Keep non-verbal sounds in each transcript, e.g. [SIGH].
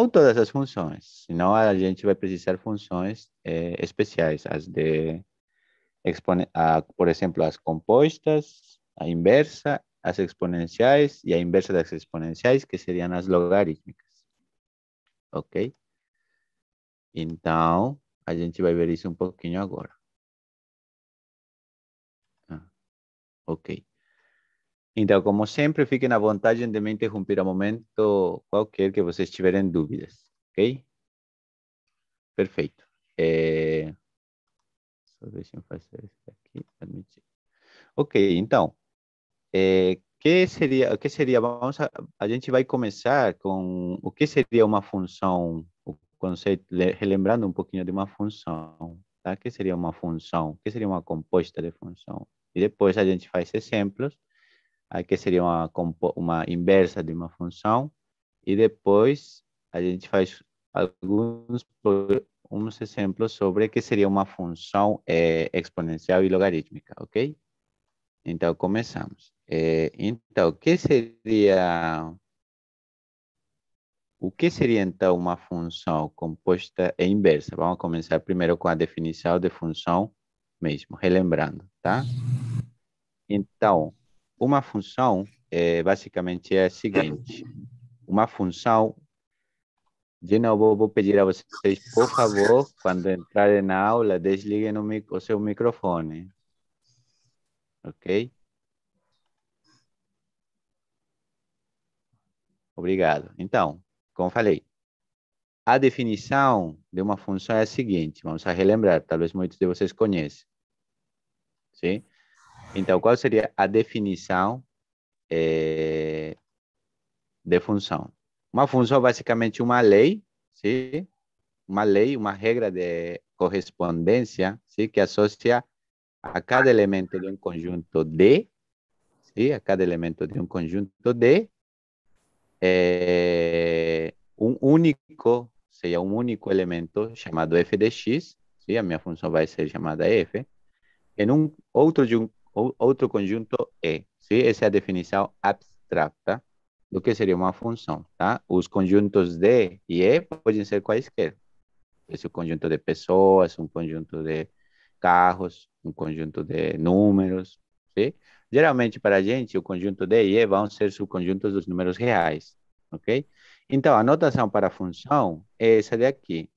Ou todas as funções, senão a gente vai precisar funções é, especiais, as de, a, por exemplo, as compostas, a inversa, as exponenciais e a inversa das exponenciais, que seriam as logarítmicas. Ok? Então, a gente vai ver isso um pouquinho agora. Ah, ok. Então, como sempre, fiquem à vontade de me interromper a momento qualquer que vocês tiverem dúvidas, ok? Perfeito. É... Só deixa eu fazer isso aqui. Permitir. Ok, então, é, que seria, o que seria, vamos a, a gente vai começar com o que seria uma função, o conceito, relembrando um pouquinho de uma função, tá? Que seria uma função, que seria uma composta de função. E depois a gente faz exemplos aqui seria uma, uma inversa de uma função, e depois a gente faz alguns uns exemplos sobre que seria uma função é, exponencial e logarítmica, ok? Então, começamos. É, então, que seria... O que seria, então, uma função composta e inversa? Vamos começar primeiro com a definição de função mesmo, relembrando, tá? Então, uma função é, basicamente é a seguinte: uma função. De novo, vou pedir a vocês, por favor, quando entrarem na aula, desliguem o, mic o seu microfone. Ok? Obrigado. Então, como falei, a definição de uma função é a seguinte: vamos relembrar, talvez muitos de vocês conheçam. Sim? Então, qual seria a definição é, de função? Uma função é basicamente uma lei, sim? uma lei, uma regra de correspondência sim? que associa a cada elemento de um conjunto D, sim? a cada elemento de um conjunto D, é, um único, seja um único elemento chamado f de x, sim? a minha função vai ser chamada f, em um outro de um outro conjunto E. Sim? Essa é a definição abstrata do que seria uma função. Tá? Os conjuntos D e E podem ser quaisquer. Esse é um conjunto de pessoas, um conjunto de carros, um conjunto de números. Sim? Geralmente, para a gente, o conjunto D e E vão ser subconjuntos dos números reais. ok? Então, a notação para a função é essa daqui.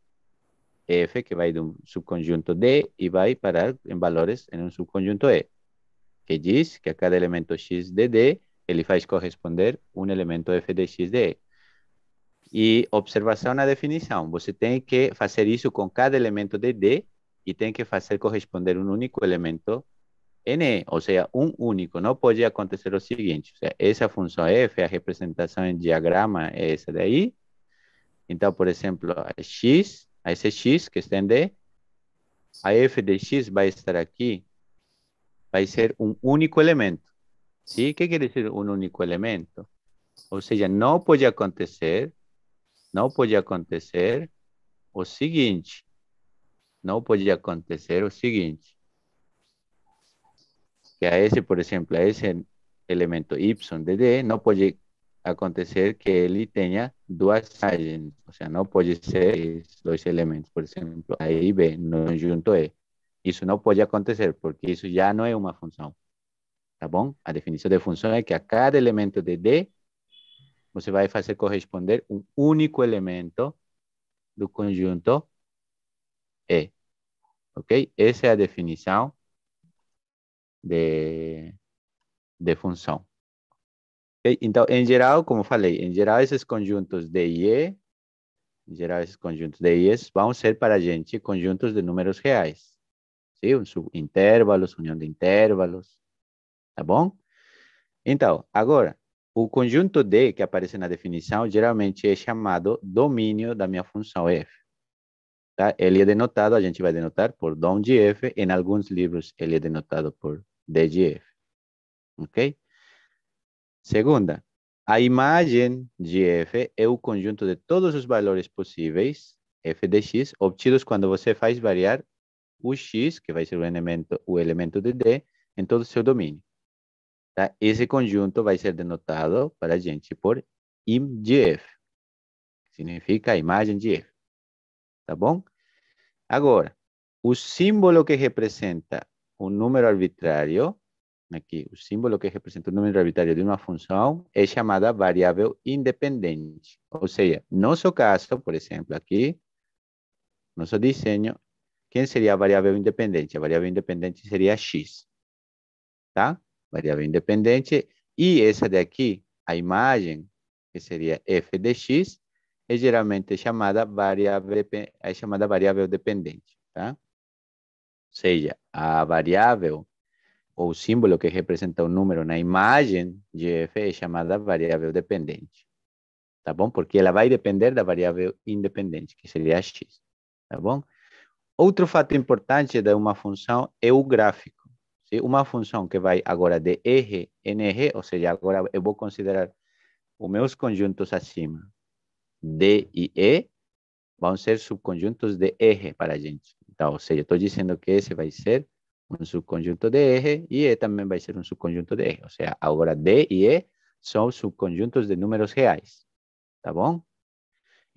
F, que vai de um subconjunto D e vai parar em valores em um subconjunto E que diz que a cada elemento x de D, ele faz corresponder um elemento f de x de E. E observação na definição, você tem que fazer isso com cada elemento de D e tem que fazer corresponder um único elemento n, ou seja, um único. Não pode acontecer o seguinte, seja, essa função f, a representação em diagrama é essa daí. Então, por exemplo, a x, a esse x que está em D, a f de x vai estar aqui va a ser un único elemento. ¿Sí? ¿Qué quiere decir un único elemento? O sea, no puede acontecer, no puede acontecer o siguiente. no puede acontecer o siguiente. Que a ese, por ejemplo, a ese elemento y de D, no puede acontecer que él tenga dos agentes, o sea, no puede ser dos elementos, por ejemplo, A y B, no junto E. Isso não pode acontecer, porque isso já não é uma função. Tá bom? A definição de função é que a cada elemento de D, você vai fazer corresponder um único elemento do conjunto E. Ok? Essa é a definição de, de função. Okay? Então, em geral, como falei, em geral, esses conjuntos D e E, em geral, esses conjuntos D e E vão ser para a gente conjuntos de números reais. ¿sí? Um subintervalos, união de intervalos, tá bom? Então, agora, o conjunto D que aparece na definição geralmente é chamado domínio da minha função f. Tá? Ele é denotado, a gente vai denotar por dom de f, em alguns livros ele é denotado por D de f. Ok? Segunda, a imagem de f é o conjunto de todos os valores possíveis, f de x, obtidos quando você faz variar o x, que vai ser o elemento, o elemento de D, em todo o seu domínio. Tá? Esse conjunto vai ser denotado para a gente por IMGF, que significa imagem de F. Tá bom? Agora, o símbolo que representa o número arbitrário, aqui, o símbolo que representa o número arbitrário de uma função é chamada variável independente. Ou seja, nosso caso, por exemplo, aqui, nosso desenho quem seria a variável independente? A variável independente seria x, tá? Variável independente. E essa daqui, a imagem, que seria f de x, é geralmente chamada variável, é chamada variável dependente, tá? Ou seja, a variável ou símbolo que representa o um número na imagem de f é chamada variável dependente, tá bom? Porque ela vai depender da variável independente, que seria x, tá bom? Outro fato importante de uma função é o gráfico. Se uma função que vai agora de R, NR, ou seja, agora eu vou considerar os meus conjuntos acima, D e E, vão ser subconjuntos de R para a gente. Então, ou seja, estou dizendo que esse vai ser um subconjunto de R e E também vai ser um subconjunto de R. Ou seja, agora D e E são subconjuntos de números reais, tá bom?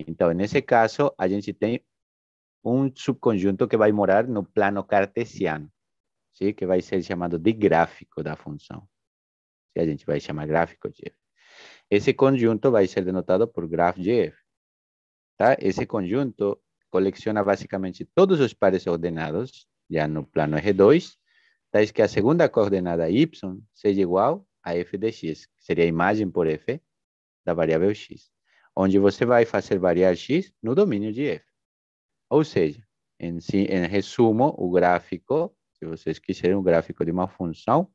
Então, nesse caso, a gente tem um subconjunto que vai morar no plano cartesiano, sim? que vai ser chamado de gráfico da função. a gente vai chamar gráfico de f. Esse conjunto vai ser denotado por grafo de f. Tá? Esse conjunto coleciona basicamente todos os pares ordenados, já no plano R2, tais ¿tá? que a segunda coordenada y seja igual a f de x, que seria a imagem por f da variável x, onde você vai fazer variar x no domínio de f. Ou seja, em, em resumo, o gráfico, se vocês quiserem um gráfico de uma função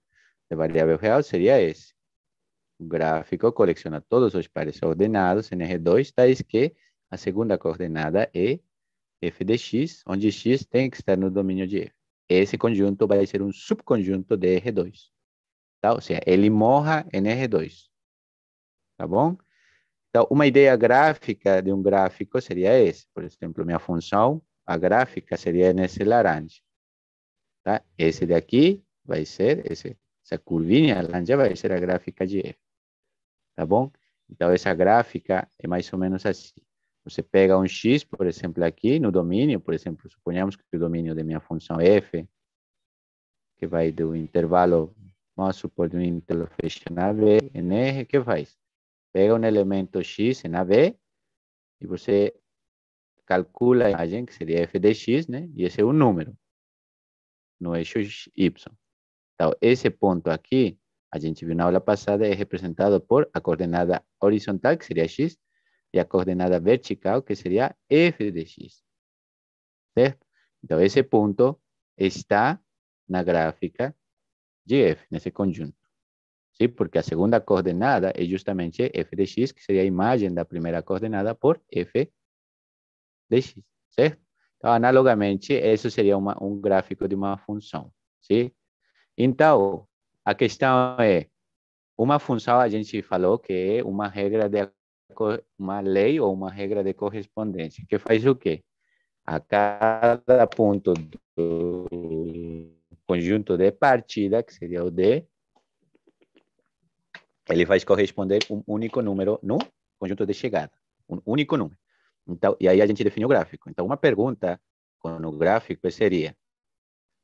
de variável real, seria esse. O gráfico coleciona todos os pares ordenados em R2, tais que a segunda coordenada é f de x, onde x tem que estar no domínio de f. Esse conjunto vai ser um subconjunto de R2. Tá? Ou seja, ele morra em R2. Tá bom? Então, uma ideia gráfica de um gráfico seria esse. Por exemplo, minha função, a gráfica, seria nesse laranja. Tá? Esse daqui vai ser, esse, essa curvinha laranja vai ser a gráfica de F. Tá bom? Então, essa gráfica é mais ou menos assim. Você pega um x, por exemplo, aqui no domínio, por exemplo, suponhamos que o domínio de minha função é f, que vai do intervalo, vamos supor, um intervalo fechado b, n r, que faz? pega um elemento x na B e você calcula a imagem, que seria f de x, né? E esse é um número no eixo y. Então, esse ponto aqui, a gente viu na aula passada, é representado por a coordenada horizontal, que seria x, e a coordenada vertical, que seria f de x. Certo? Então, esse ponto está na gráfica de f, nesse conjunto sim Porque a segunda coordenada é justamente f de x, que seria a imagem da primeira coordenada por f de x, certo? Então, analogamente, isso seria uma, um gráfico de uma função, sim? Então, a questão é, eh, uma função a gente falou que é uma regra de uma lei ou uma regra de correspondência, que faz o quê? A cada ponto do conjunto de partida, que seria o D, ele vai corresponder um único número no conjunto de chegada, um único número. Então, e aí a gente define o gráfico. Então, uma pergunta com o gráfico seria,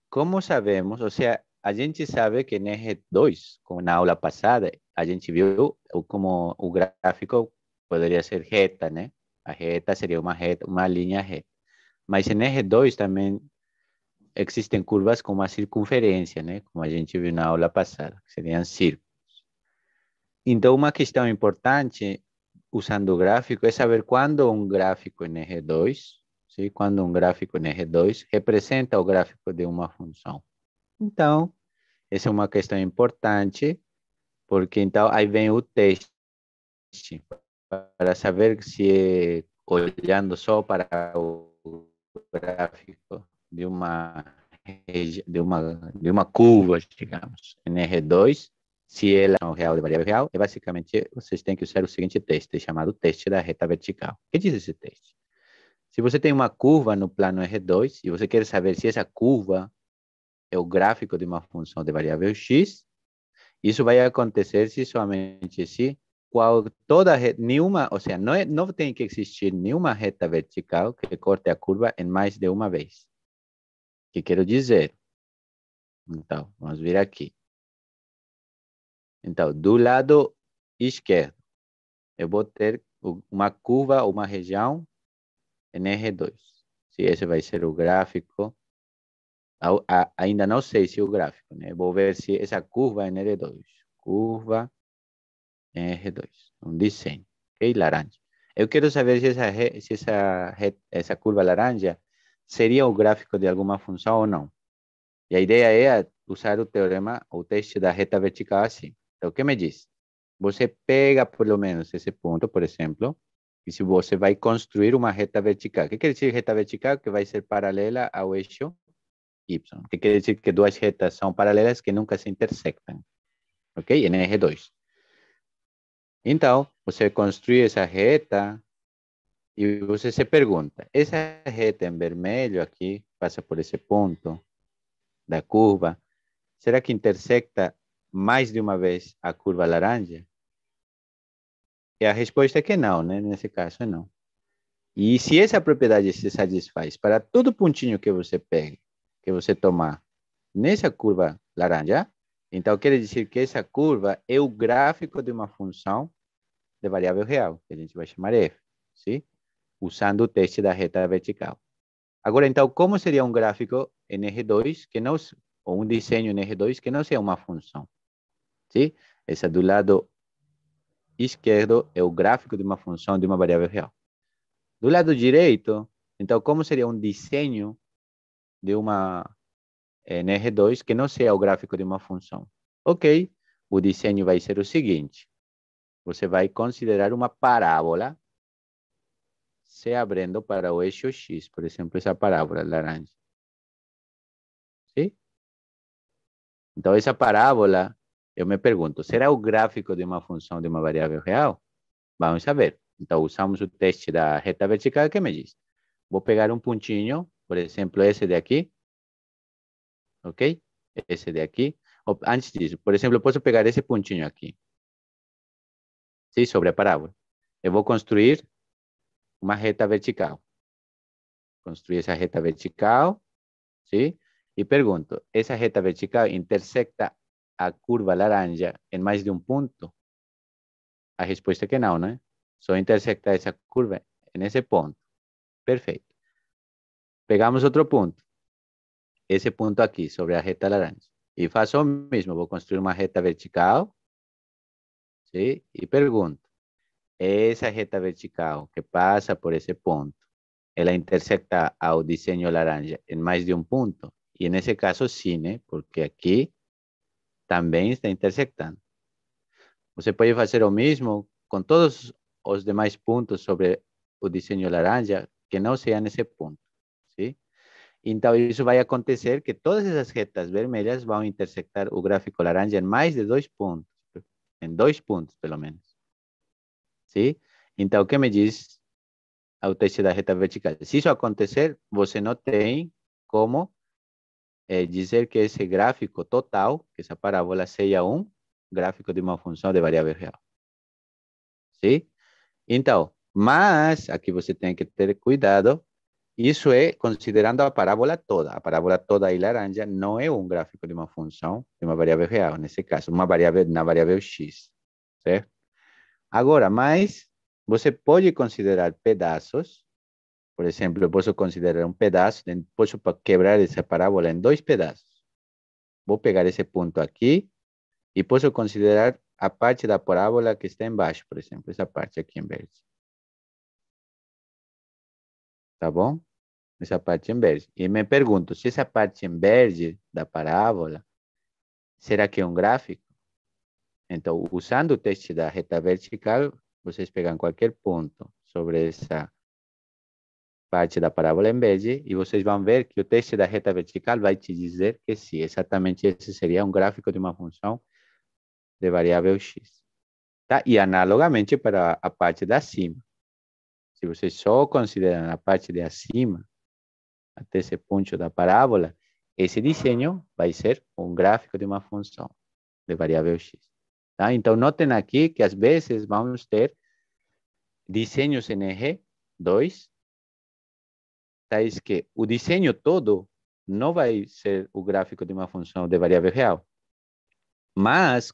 como sabemos, ou seja, a gente sabe que na R2, como na aula passada, a gente viu como o gráfico poderia ser reta, né? A reta seria uma reta, uma linha reta. Mas em R2 também existem curvas com uma circunferência, né? Como a gente viu na aula passada, que seriam círculos. Então, uma questão importante, usando o gráfico, é saber quando um gráfico em R2, sim? quando um gráfico em R2 representa o gráfico de uma função. Então, essa é uma questão importante, porque então aí vem o teste, para saber se é olhando só para o gráfico de uma de uma de uma curva, digamos, em R2, se ela é um real de variável real, é basicamente vocês têm que usar o seguinte teste, chamado teste da reta vertical. O que diz esse teste? Se você tem uma curva no plano R2 e você quer saber se essa curva é o gráfico de uma função de variável x, isso vai acontecer se somente se qual toda nenhuma, ou seja, não, é, não tem que existir nenhuma reta vertical que corte a curva em mais de uma vez. O que quero dizer? Então, vamos vir aqui. Então, do lado esquerdo, eu vou ter uma curva, uma região em R2. Se esse vai ser o gráfico, ainda não sei se é o gráfico, né? Vou ver se essa curva é em R2. Curva em R2, um desenho, ok? Laranja. Eu quero saber se essa, se essa, essa curva laranja seria o gráfico de alguma função ou não. E a ideia é usar o teorema, o teste da reta vertical assim. Então, o que me diz? Você pega pelo menos esse ponto, por exemplo, e se você vai construir uma reta vertical. O que quer dizer reta vertical? Que vai ser paralela ao eixo Y. O que quer dizer que duas retas são paralelas que nunca se intersectam. Ok? Em R2. Então, você construi essa reta e você se pergunta, essa reta em vermelho aqui, passa por esse ponto da curva, será que intersecta mais de uma vez a curva laranja? E a resposta é que não, né? Nesse caso, é não. E se essa propriedade se satisfaz para todo pontinho que você pegue, que você tomar nessa curva laranja, então quer dizer que essa curva é o gráfico de uma função de variável real, que a gente vai chamar f, sim? usando o teste da reta vertical. Agora, então, como seria um gráfico em R2 que não, ou um desenho em R2 que não seja uma função? Sim? Essa do lado esquerdo é o gráfico de uma função de uma variável real. Do lado direito, então, como seria um desenho de uma NR2 que não seja o gráfico de uma função? Ok, o desenho vai ser o seguinte. Você vai considerar uma parábola se abrindo para o eixo X, por exemplo, essa parábola laranja. Sim? Então, essa parábola eu me pergunto, será o gráfico de uma função de uma variável real? Vamos saber. Então, usamos o teste da reta vertical que me diz. Vou pegar um pontinho, por exemplo, esse daqui. Ok? Esse daqui. Antes disso, por exemplo, eu posso pegar esse pontinho aqui. Sim, sobre a parábola. Eu vou construir uma reta vertical. Construir essa reta vertical. Sim? E pergunto, essa reta vertical intersecta a curva laranja en más de un punto la respuesta que no no ¿eh? Solo intersecta esa curva en ese punto perfecto Pegamos otro punto ese punto aquí sobre la jeta laranja. y lo mismo voy a construir una jeta vertical. y Y pregunto. Esa jeta vertical que pasa por ese punto ela intersecta al diseño laranja en más de un punto? y en ese caso sí Porque aquí também está intersectando. Você pode fazer o mesmo com todos os demais pontos sobre o desenho laranja que não seja nesse ponto, sim? Então, isso vai acontecer que todas essas retas vermelhas vão intersectar o gráfico laranja em mais de dois pontos, em dois pontos, pelo menos. Sim? Então, o que me diz a teste da reta vertical? Se isso acontecer, você não tem como é dizer que esse gráfico total, que essa parábola seja um gráfico de uma função de variável real. Sim? Então, mas aqui você tem que ter cuidado. Isso é considerando a parábola toda. A parábola toda aí laranja não é um gráfico de uma função, de uma variável real, nesse caso, uma variável na variável x, certo? Agora, mas você pode considerar pedaços por exemplo, eu posso considerar um pedaço, posso quebrar essa parábola em dois pedaços. Vou pegar esse ponto aqui e posso considerar a parte da parábola que está embaixo, por exemplo, essa parte aqui em verde. Tá bom? Essa parte em verde. E me pergunto, se essa parte em verde da parábola, será que é um gráfico? Então, usando o teste da reta vertical, vocês pegam qualquer ponto sobre essa parte da parábola em verde, e vocês vão ver que o teste da reta vertical vai te dizer que sim, exatamente esse seria um gráfico de uma função de variável x. Tá? E analogamente para a parte da cima. Se vocês só consideram a parte de acima, até esse ponto da parábola, esse desenho vai ser um gráfico de uma função de variável x. Tá? Então, notem aqui que às vezes vamos ter desenhos em R2 tais que o desenho todo não vai ser o gráfico de uma função de variável real. Mas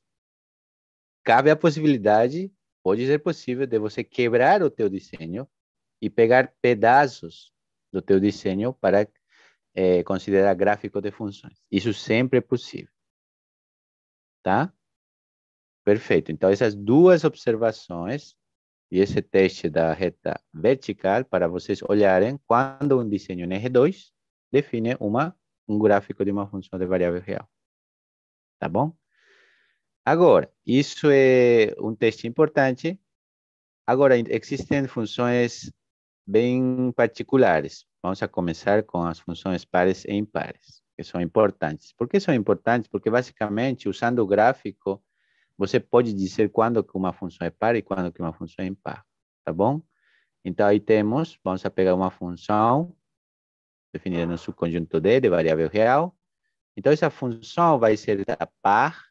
cabe a possibilidade, pode ser possível, de você quebrar o teu desenho e pegar pedaços do teu desenho para é, considerar gráfico de funções. Isso sempre é possível. Tá? Perfeito. Então, essas duas observações e esse teste da reta vertical, para vocês olharem, quando um desenho em R2 define uma, um gráfico de uma função de variável real. Tá bom? Agora, isso é um teste importante. Agora, existem funções bem particulares. Vamos começar com as funções pares e impares, que são importantes. Por que são importantes? Porque, basicamente, usando o gráfico, você pode dizer quando que uma função é par e quando que uma função é impar, tá bom? Então, aí temos, vamos pegar uma função definida no subconjunto D de variável real. Então, essa função vai ser da par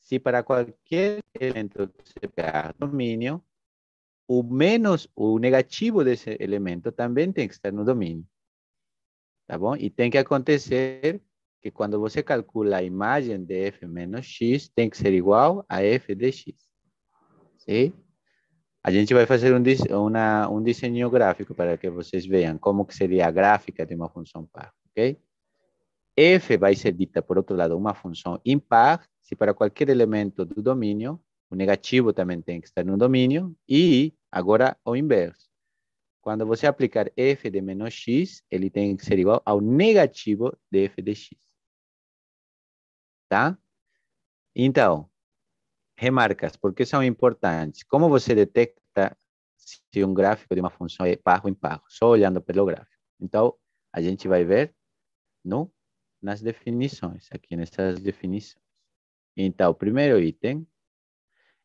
se para qualquer elemento você pegar domínio, o menos, o negativo desse elemento também tem que estar no domínio. Tá bom? E tem que acontecer que quando você calcula a imagem de f menos x, tem que ser igual a f de x. Sim? A gente vai fazer um, uma, um desenho gráfico para que vocês vejam como que seria a gráfica de uma função par, ok? f vai ser dita, por outro lado, uma função impar, se para qualquer elemento do domínio, o negativo também tem que estar no domínio, e agora o inverso. Quando você aplicar f de menos x, ele tem que ser igual ao negativo de f de x tá? Então, remarcas, por que são importantes? Como você detecta se um gráfico de uma função é par ou impar? Só olhando pelo gráfico. Então, a gente vai ver no, nas definições, aqui nessas definições. Então, o primeiro item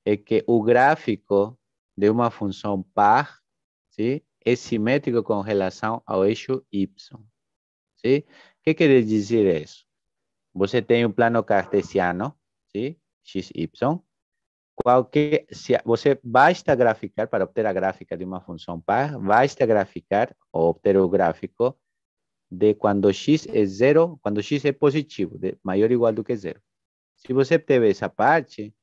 é que o gráfico de uma função par sim, é simétrico com relação ao eixo y. Sim? O que quer dizer isso? Você tem um plano cartesiano, sim? x, y. Qualquer, se você basta graficar, para obter a gráfica de uma função par, basta graficar ou obter o gráfico de quando x é zero, quando x é positivo, maior ou igual do que zero. Se você obteve essa parte,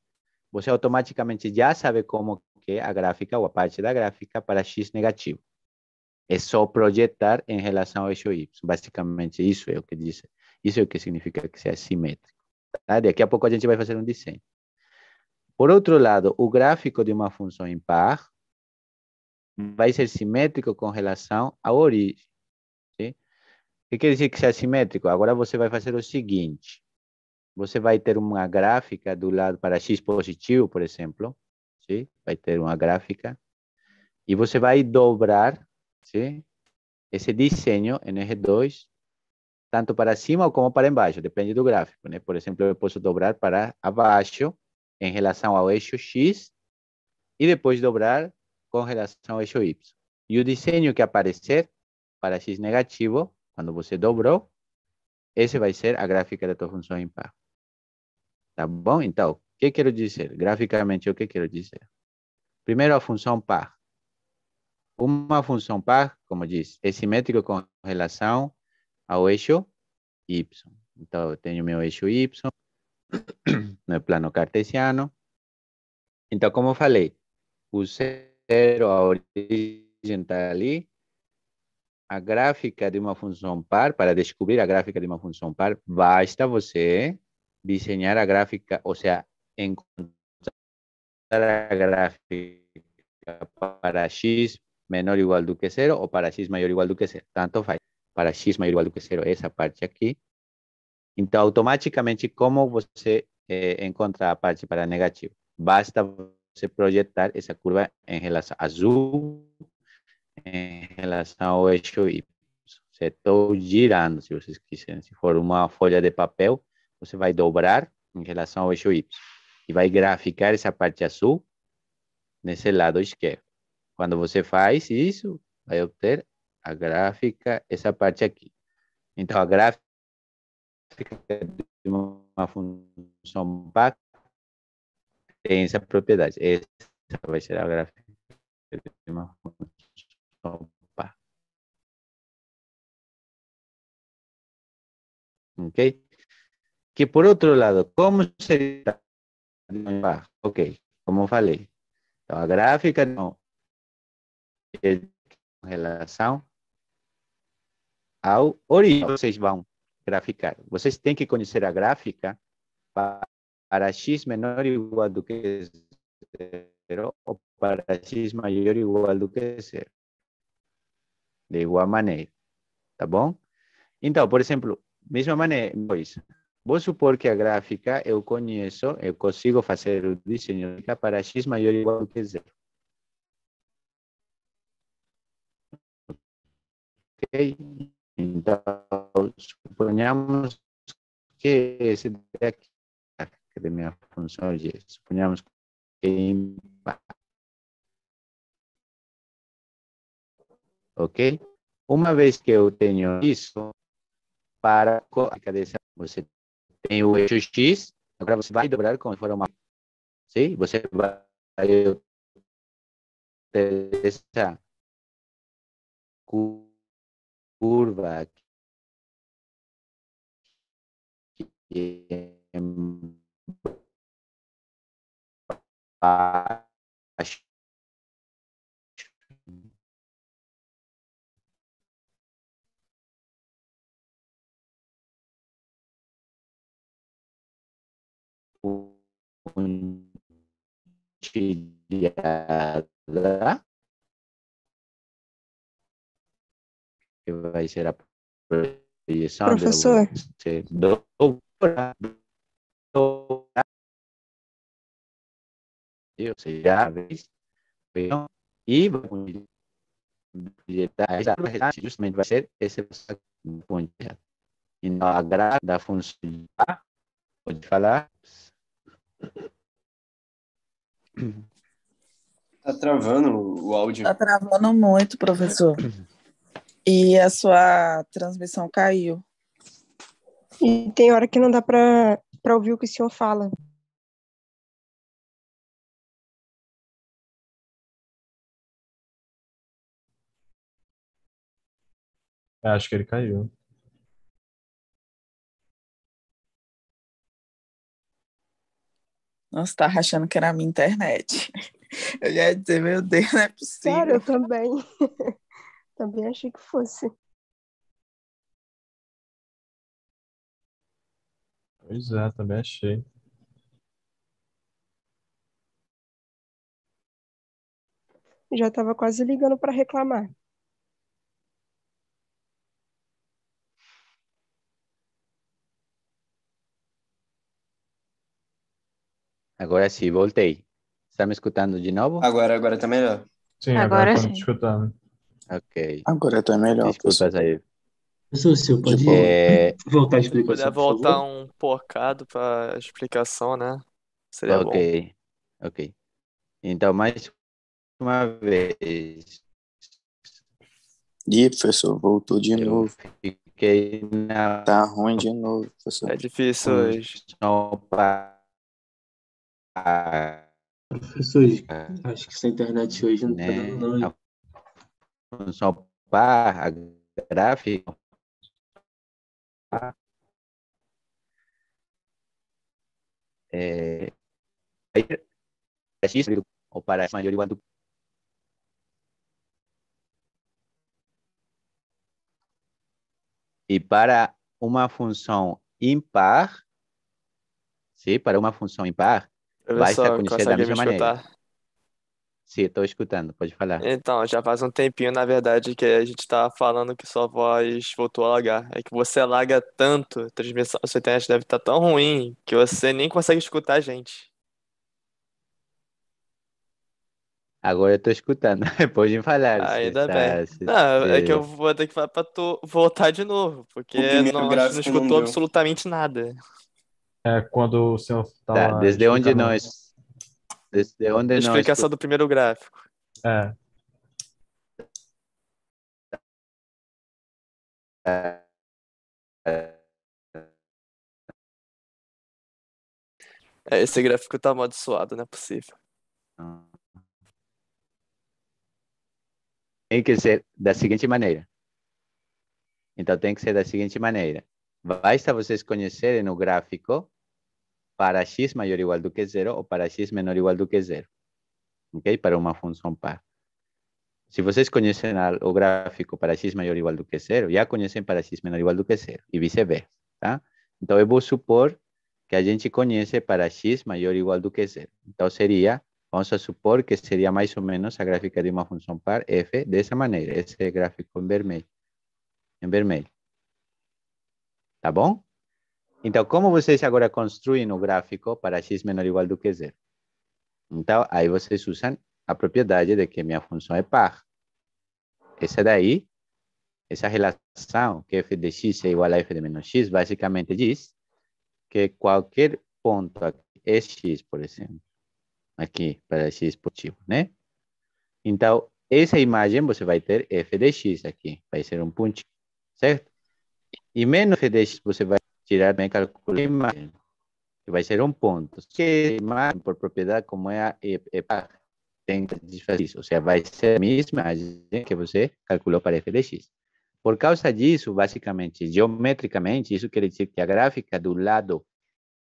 você automaticamente já sabe como que é a gráfica ou a parte da gráfica para x negativo. É só projetar em relação ao eixo y. Basicamente, isso é o que diz isso é o que significa que seja simétrico. Tá? Daqui a pouco a gente vai fazer um desenho. Por outro lado, o gráfico de uma função impar vai ser simétrico com relação à origem. Sim? O que quer dizer que seja simétrico? Agora você vai fazer o seguinte. Você vai ter uma gráfica do lado para x positivo, por exemplo. Sim? Vai ter uma gráfica. E você vai dobrar sim? esse desenho em R2 tanto para cima como para embaixo, depende do gráfico, né? Por exemplo, eu posso dobrar para abaixo em relação ao eixo X e depois dobrar com relação ao eixo Y. E o desenho que aparecer para X negativo, quando você dobrou, esse vai ser a gráfica da tua função ímpar Tá bom? Então, o que quero dizer? Graficamente, o que quero dizer? Primeiro, a função par. Uma função par, como diz, é simétrica com relação a eje y. Entonces, tengo mi eje Y y el plano cartesiano. Entonces, como fale use cero a horizontal y a gráfica de una función par, para descubrir la gráfica de una función par, basta você diseñar la gráfica, o sea, encontrar la gráfica para x menor o igual do que cero, o para x mayor o igual do que cero. tanto falta. para x maior ou igual do que zero, essa parte aqui. Então, automaticamente, como você é, eh, encontra a parte para negativo? Basta você projetar essa curva em relação a azul, em relação ao eixo Y. Você estou girando, se vocês quiserem. Se for uma folha de papel, você vai dobrar em relação ao eixo Y e vai graficar essa parte azul nesse lado esquerdo. Quando você faz isso, vai obter a gráfica, essa parte aqui. Então, a gráfica de uma função PAC tem essa propriedade. Essa vai ser a gráfica de uma função PAC. Ok? Que, por outro lado, como seria ah, Ok, como falei. Então, a gráfica não é relação ao origem então, vocês vão graficar. Vocês têm que conhecer a gráfica para x menor ou igual do que zero ou para x maior ou igual do que zero. De igual maneira, tá bom? Então, por exemplo, mesma maneira, pois, vou supor que a gráfica eu conheço, eu consigo fazer o desenho para x maior ou igual do que zero. Ok? Então, suponhamos que esse daqui, que é minha função hoje, suponhamos que é Ok? Uma vez que eu tenho isso, para a você tem o eixo X, agora você vai dobrar como se for uma. Sim? Você vai ter essa curva کور و kunci di ada que vai ser a projeção. Professor. do Eu sei, já vez. Então, e projetar, justamente vai ser esse ponto. E não agrada a função de pode falar. Tá travando o áudio. Tá travando muito, professor. [CLEARS THROAT] E a sua transmissão caiu. E tem hora que não dá para ouvir o que o senhor fala. É, acho que ele caiu. Nossa, tá rachando que era a minha internet. [LAUGHS] Eu já ia dizer, meu Deus, não é possível. Sério, eu também. [LAUGHS] Também achei que fosse. Pois é, também achei. Já estava quase ligando para reclamar. Agora sim, voltei. Está me escutando de novo? Agora, agora está melhor. Sim, agora, agora sim. escutando. Ok. Agora tu é melhor. Desculpas pessoal. aí. Professor Silvio, pode é... voltar a explicação. Se puder voltar um porcado para a explicação, né? Seria ok. bom. Ok. Então, mais uma vez. Ih, professor, voltou de Eu novo. Fiquei na. Tá ruim de novo, professor. É difícil hoje. Professor, acho que essa internet hoje não né? tá dando, né? não função par, a gráfica. É, é ou exercício operação de quando e para uma função impar, sim, para uma função impar, Olha basta só, conhecer da mesma maneira. Sim, estou escutando, pode falar. Então, já faz um tempinho, na verdade, que a gente estava falando que sua voz voltou a lagar. É que você alaga tanto, a transmissão da sua internet deve estar tá tão ruim que você nem consegue escutar a gente. Agora eu tô escutando, [LAUGHS] depois de falar. Ah, ainda tá, bem. Se... Não, é que eu vou ter que falar pra tu voltar de novo, porque não, não escutou absolutamente nada. É, quando o senhor tá, tava... Tá, desde onde nós This, Explicação do primeiro gráfico. É. É, esse gráfico tá amaldiçoado, não é possível. Tem que ser da seguinte maneira. Então tem que ser da seguinte maneira. Basta vocês conhecerem o gráfico para x maior ou igual do que zero ou para x menor ou igual do que zero. Ok? Para uma função par. Se vocês conhecem o gráfico para x maior ou igual do que zero, já conhecem para x menor ou igual do que zero e vice-versa, tá? Então, eu vou supor que a gente conhece para x maior ou igual do que zero. Então, seria, vamos supor que seria mais ou menos a gráfica de uma função par f dessa maneira, esse gráfico em vermelho, em vermelho. Tá bom? Então, como vocês agora construem o gráfico para x menor ou igual do que zero? Então, aí vocês usam a propriedade de que minha função é par. Essa daí, essa relação que é f de x é igual a f de menos x, basicamente diz que qualquer ponto aqui é x, por exemplo, aqui para x positivo, né? Então, essa imagem você vai ter f de x aqui, vai ser um ponto certo? E menos f de x você vai tirar bem calcula imagem, que vai ser um ponto. Que imagem por propriedade, como é a EPA, tem que satisfazer isso. Ou seja, vai ser a mesma imagem que você calculou para f de Por causa disso, basicamente, geometricamente, isso quer dizer que a gráfica do lado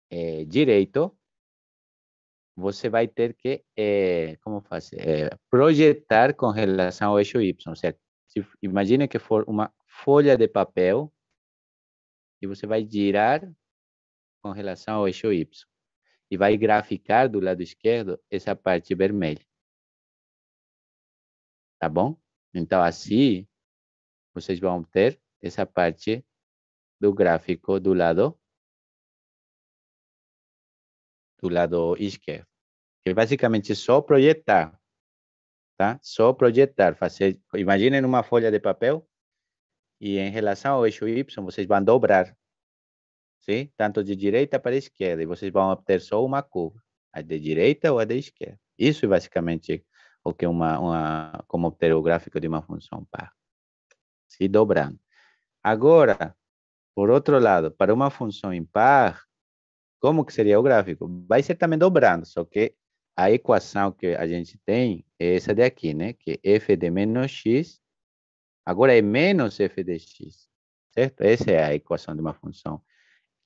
é, direito, você vai ter que, é, como fazer, eh, é, projetar com relação ao eixo y. Ou seja, se, imagine que for uma folha de papel e você vai girar com relação ao eixo Y. E vai graficar do lado esquerdo essa parte vermelha. Tá bom? Então, assim, vocês vão ter essa parte do gráfico do lado do lado esquerdo. Que é basicamente só projetar, tá? Só projetar, fazer, imaginem uma folha de papel, e em relação ao eixo Y, vocês vão dobrar, sim? tanto de direita para esquerda, e vocês vão obter só uma curva, a de direita ou a de esquerda. Isso é basicamente o que uma, uma como obter o gráfico de uma função par, se dobrando. Agora, por outro lado, para uma função impar, como que seria o gráfico? Vai ser também dobrando, só que a equação que a gente tem é essa daqui, né? Que f de menos x Agora é menos f de x, certo? Essa é a equação de uma função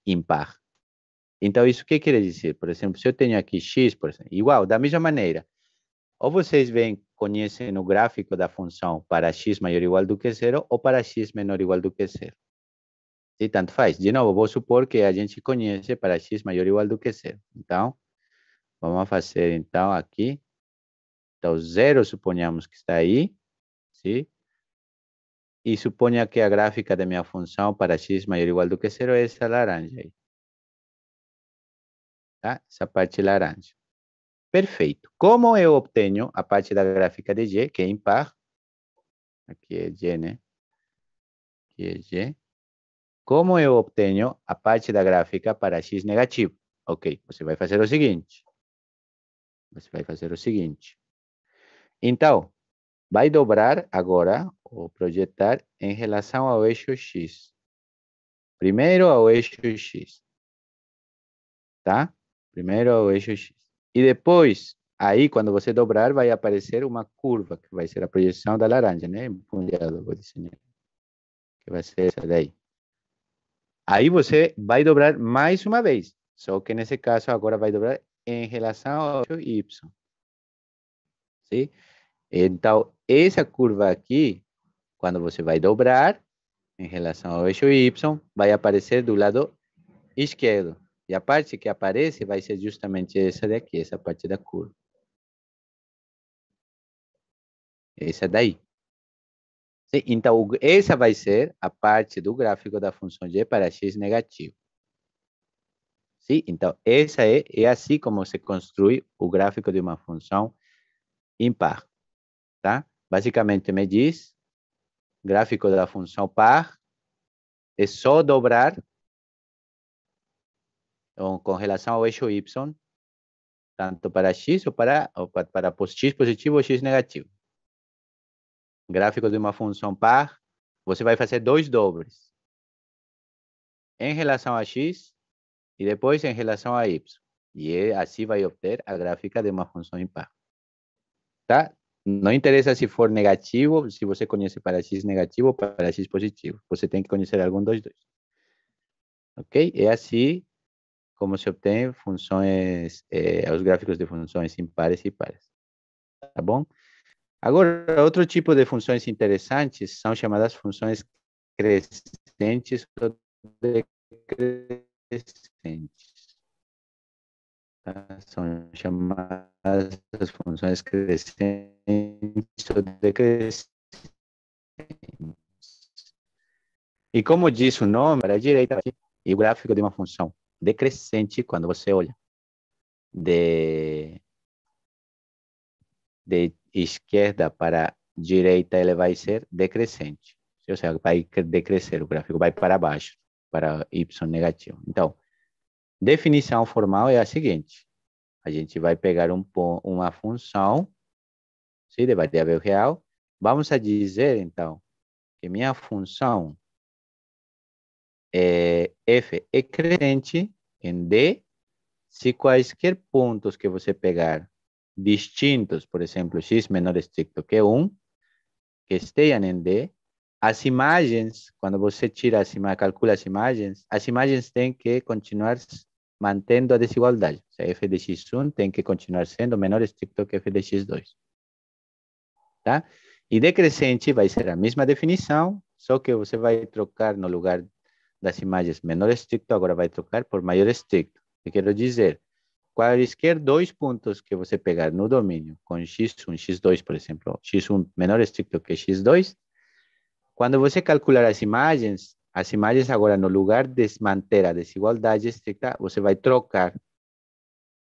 impar. Então, isso o que quer dizer? Por exemplo, se eu tenho aqui x, por exemplo, igual, da mesma maneira, ou vocês vêm, conhecem o gráfico da função para x maior ou igual do que zero, ou para x menor ou igual do que zero. E tanto faz. De novo, vou supor que a gente conhece para x maior ou igual do que zero. Então, vamos fazer, então, aqui. Então, zero, suponhamos que está aí, sim? e suponha que a gráfica da minha função para x maior ou igual do que zero é essa laranja aí. Tá? Essa parte laranja. Perfeito. Como eu obtenho a parte da gráfica de g, que é impar, aqui é g, né? Aqui é g. Como eu obtenho a parte da gráfica para x negativo? Ok, você vai fazer o seguinte. Você vai fazer o seguinte. Então, vai dobrar agora ou projetar em relação ao eixo X. Primeiro ao eixo X. Tá? Primeiro ao eixo X. E depois, aí, quando você dobrar, vai aparecer uma curva, que vai ser a projeção da laranja, né? vou desenhar. Que vai ser essa daí. Aí você vai dobrar mais uma vez. Só que nesse caso agora vai dobrar em relação ao eixo Y. Sim? Então, essa curva aqui quando você vai dobrar em relação ao eixo Y, vai aparecer do lado esquerdo. E a parte que aparece vai ser justamente essa daqui, essa parte da curva. Essa daí. Sim, então, essa vai ser a parte do gráfico da função g para x negativo. Sim, então, essa é, é assim como se construi o gráfico de uma função impar. Tá? Basicamente, me diz gráfico da função par, é só dobrar com relação ao eixo y, tanto para x ou para, ou para, para x positivo ou x negativo. Gráfico de uma função par, você vai fazer dois dobres. Em relação a x e depois em relação a y. E assim vai obter a gráfica de uma função impar. Tá? Não interessa se for negativo, se você conhece para x negativo ou para x positivo. Você tem que conhecer algum dos dois. Ok? É assim como se obtém funções, eh, os gráficos de funções impares e pares. Tá bom? Agora, outro tipo de funções interessantes são chamadas funções crescentes ou decrescentes são chamadas funções crescentes ou decrescentes. E como diz o nome, para a direita, e o gráfico de uma função decrescente, quando você olha de, de esquerda para direita, ele vai ser decrescente. Ou seja, vai decrescer, o gráfico vai para baixo, para y negativo. Então, Definição formal é a seguinte: a gente vai pegar um, uma função sim, de variável real. Vamos a dizer, então, que minha função é f é crescente em d se quaisquer pontos que você pegar distintos, por exemplo, x menor estricto que 1, que estejam em D, as imagens, quando você tira as imagens, calcula as imagens, as imagens têm que continuar mantendo a desigualdade. Ou seja, f de x1 tem que continuar sendo menor estricto que f de x2. Tá? E decrescente vai ser a mesma definição, só que você vai trocar no lugar das imagens menor estricto, agora vai trocar por maior estricto. Eu quero dizer, quaisquer dois pontos que você pegar no domínio com x1, x2, por exemplo, x1 menor estricto que x2, Cuando você calcular las imágenes, las imágenes ahora en lugar de manter a desigualdade estricta, você a trocar.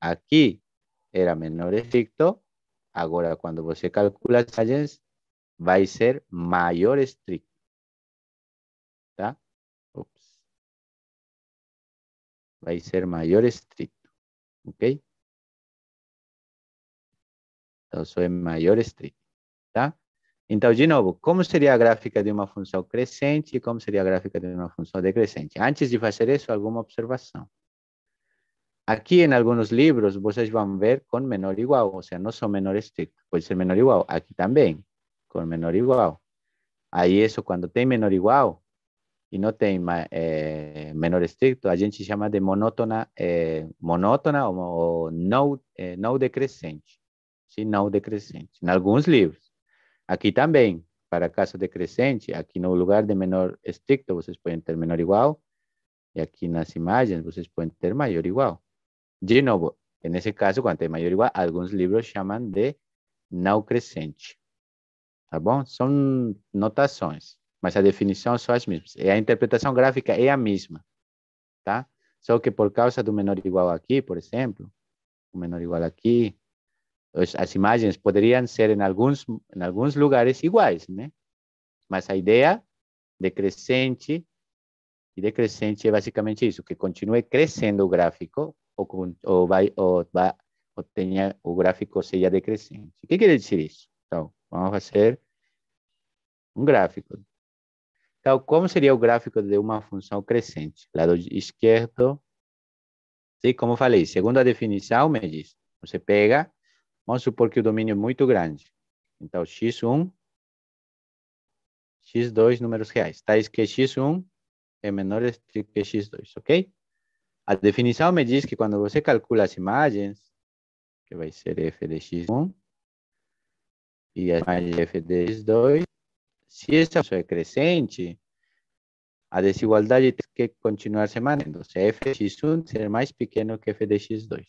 Aquí era menor estricto, cuando vos você calcula imágenes, va a ser mayor estricto. ¿Está? Ups. a ser mayor estricto, ok? Entonces, soy mayor estricto. Então, de novo, como seria a gráfica de uma função crescente e como seria a gráfica de uma função decrescente? Antes de fazer isso, alguma observação. Aqui, em alguns livros, vocês vão ver com menor igual, ou seja, não só menor estricto, pode ser menor igual. Aqui também, com menor igual. Aí, isso, quando tem menor igual e não tem é, menor estricto, a gente chama de monótona, é, monótona ou, ou não, é, não decrescente. Sim, não decrescente, em alguns livros. Aqui também, para caso decrescente, aqui no lugar de menor estricto, vocês podem ter menor igual, e aqui nas imagens vocês podem ter maior igual. De novo, nesse caso, quando é maior igual, alguns livros chamam de não crescente. Tá bom? São notações, mas a definição são as mesmas. E a interpretação gráfica é a mesma, tá? Só que por causa do menor igual aqui, por exemplo, o menor igual aqui, as imagens poderiam ser em alguns em alguns lugares iguais, né? Mas a ideia decrescente e decrescente é basicamente isso, que continue crescendo o gráfico ou, ou vai ou, vai, ou tenha o gráfico seja decrescente. O que quer dizer isso? Então, vamos fazer um gráfico. Então, como seria o gráfico de uma função crescente? Lado esquerdo. sim como falei, segundo a definição, me diz, você pega Vamos supor que o domínio é muito grande. Então, x1, x2 números reais. Tais que x1 é menor que x2, ok? A definição me diz que quando você calcula as imagens, que vai ser f de x1 e a imagem f de x2, se essa função é crescente, a desigualdade tem que continuar se mantendo. Se f de x1 ser mais pequeno que f de x2.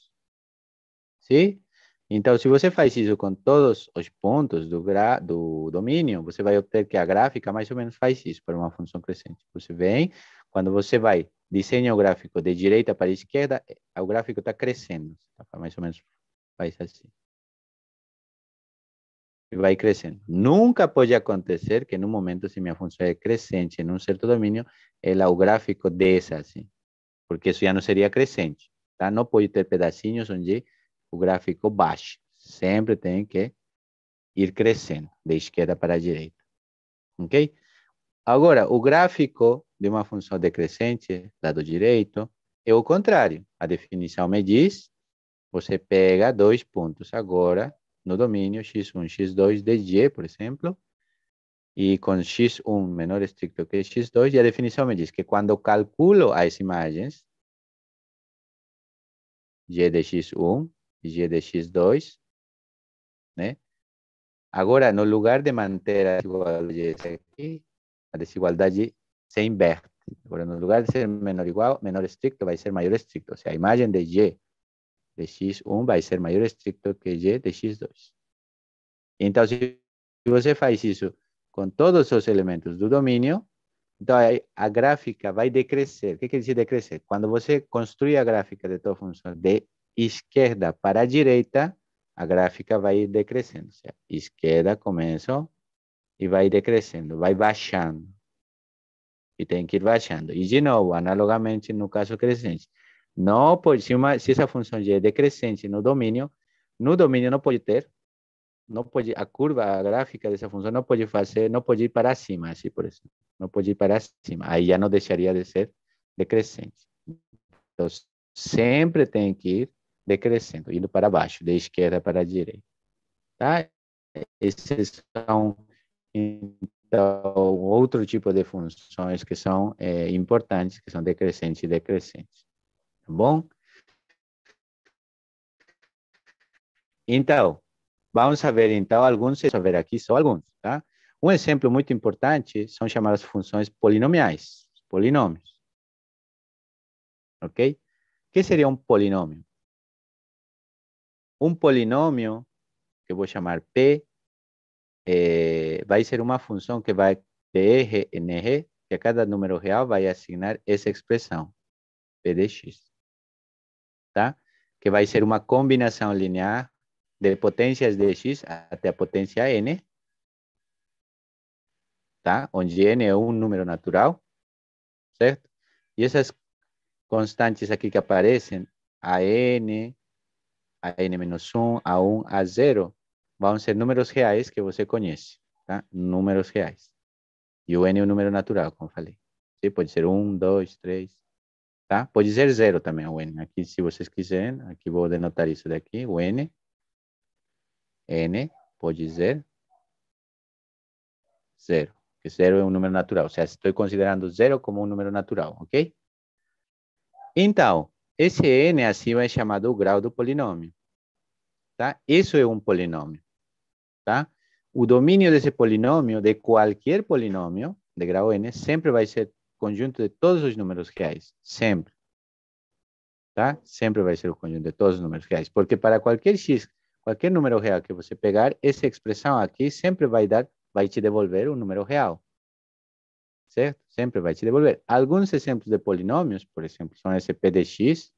Sim? Então, se você faz isso com todos os pontos do, gra... do domínio, você vai obter que a gráfica mais ou menos faz isso para uma função crescente. Você vem, quando você vai desenhar o gráfico de direita para esquerda, é, o gráfico está crescendo. Tá mais ou menos faz assim. E vai crescendo. Nunca pode acontecer que, no momento, se minha função é crescente em um certo domínio, ela, o gráfico desça assim. Porque isso já não seria crescente. Tá? Não pode ter pedacinhos onde o gráfico baixo. Sempre tem que ir crescendo, de esquerda para a direita. Ok? Agora, o gráfico de uma função decrescente, lado direito, é o contrário. A definição me diz, você pega dois pontos agora no domínio x1, x2 de y, por exemplo, e com x1 menor estricto que x2, e a definição me diz que quando calculo as imagens, g de x1 g de x2, né? Agora, no lugar de manter a desigualdade aqui, a desigualdade se inverte. Agora, no lugar de ser menor igual, menor estricto, vai ser maior estricto. Ou seja, a imagem de g de x1 vai ser maior estricto que g de x2. Então, se você faz isso com todos os elementos do domínio, então a gráfica vai decrescer. O que quer dizer decrescer? Quando você construi a gráfica de tua função de esquerda para a direita, a gráfica vai decrescendo. Seja, esquerda começo e vai decrescendo, vai baixando. E tem que ir baixando. E de novo, analogamente no caso crescente. Não pode, se, uma, se essa função de é decrescente no domínio, no domínio não pode ter, não pode, a curva, a gráfica dessa função não pode fazer, não pode ir para cima, assim, por exemplo. Não pode ir para cima. Aí já não deixaria de ser decrescente. Então, sempre tem que ir decrescendo, indo para baixo, da esquerda para a direita. Tá? Esses são, então, outro tipo de funções que são é, importantes, que são decrescentes e decrescentes. Tá bom? Então, vamos ver, então, alguns, vamos ver aqui só alguns, tá? Um exemplo muito importante são chamadas funções polinomiais, polinômios. Ok? O que seria um polinômio? um polinômio, que eu vou chamar P, é, eh, vai ser uma função que vai de R, que a cada número real vai assinar essa expressão, P de x, tá? Que vai ser uma combinação linear de potências de x até a potência n, tá? Onde n é um número natural, certo? E essas constantes aqui que aparecem, a n, a n-1, a 1, a 0, vão ser números reais que você conhece, tá? Números reais. E o n é um número natural, como falei. Sim, pode ser 1, 2, 3, tá? Pode ser 0 também, o n. Aqui, se vocês quiserem, aqui vou denotar isso daqui, o n. n pode ser 0, Porque 0 é um número natural. Ou seja, estou considerando 0 como um número natural, ok? Então, esse n acima é chamado o grau do polinômio. Tá? Isso é um polinômio. Tá? O domínio desse polinômio, de qualquer polinômio de grau n, sempre vai ser conjunto de todos os números reais. Sempre. Tá? Sempre vai ser o conjunto de todos os números reais. Porque para qualquer x, qualquer número real que você pegar, essa expressão aqui sempre vai dar, vai te devolver um número real certo? Sempre vai te devolver. Alguns exemplos de polinômios, por exemplo, são esse p de x,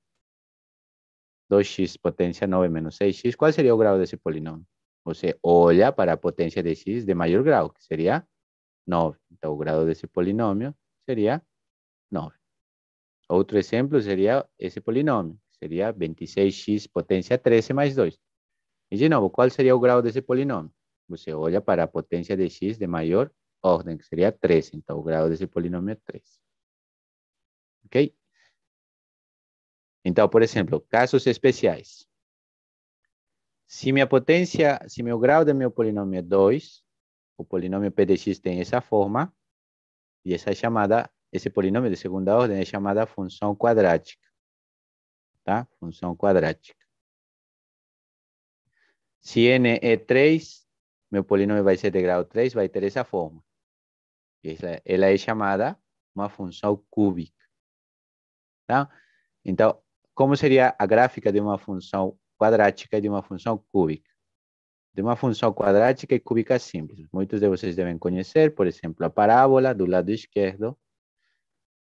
2x potência 9 menos 6x. Qual seria o grau desse polinômio? Você olha para a potência de x de maior grau, que seria 9. Então, o grau desse polinômio seria 9. Outro exemplo seria esse polinômio, seria 26x potência 13 mais 2. E de novo, qual seria o grau desse polinômio? Você olha para a potência de x de maior ordem, que seria 3. Então, o grau desse polinômio é 3. Ok? Então, por exemplo, casos especiais. Se minha potência, se meu grau do meu polinômio é 2, o polinômio PDX tem essa forma, e essa é chamada, esse polinômio de segunda ordem é chamada função quadrática. Tá? Função quadrática. Se n é 3, meu polinômio vai ser de grau 3, vai ter essa forma. Ela é chamada uma função cúbica. Tá? Então, como seria a gráfica de uma função quadrática e de uma função cúbica? De uma função quadrática e cúbica simples. Muitos de vocês devem conhecer, por exemplo, a parábola do lado esquerdo,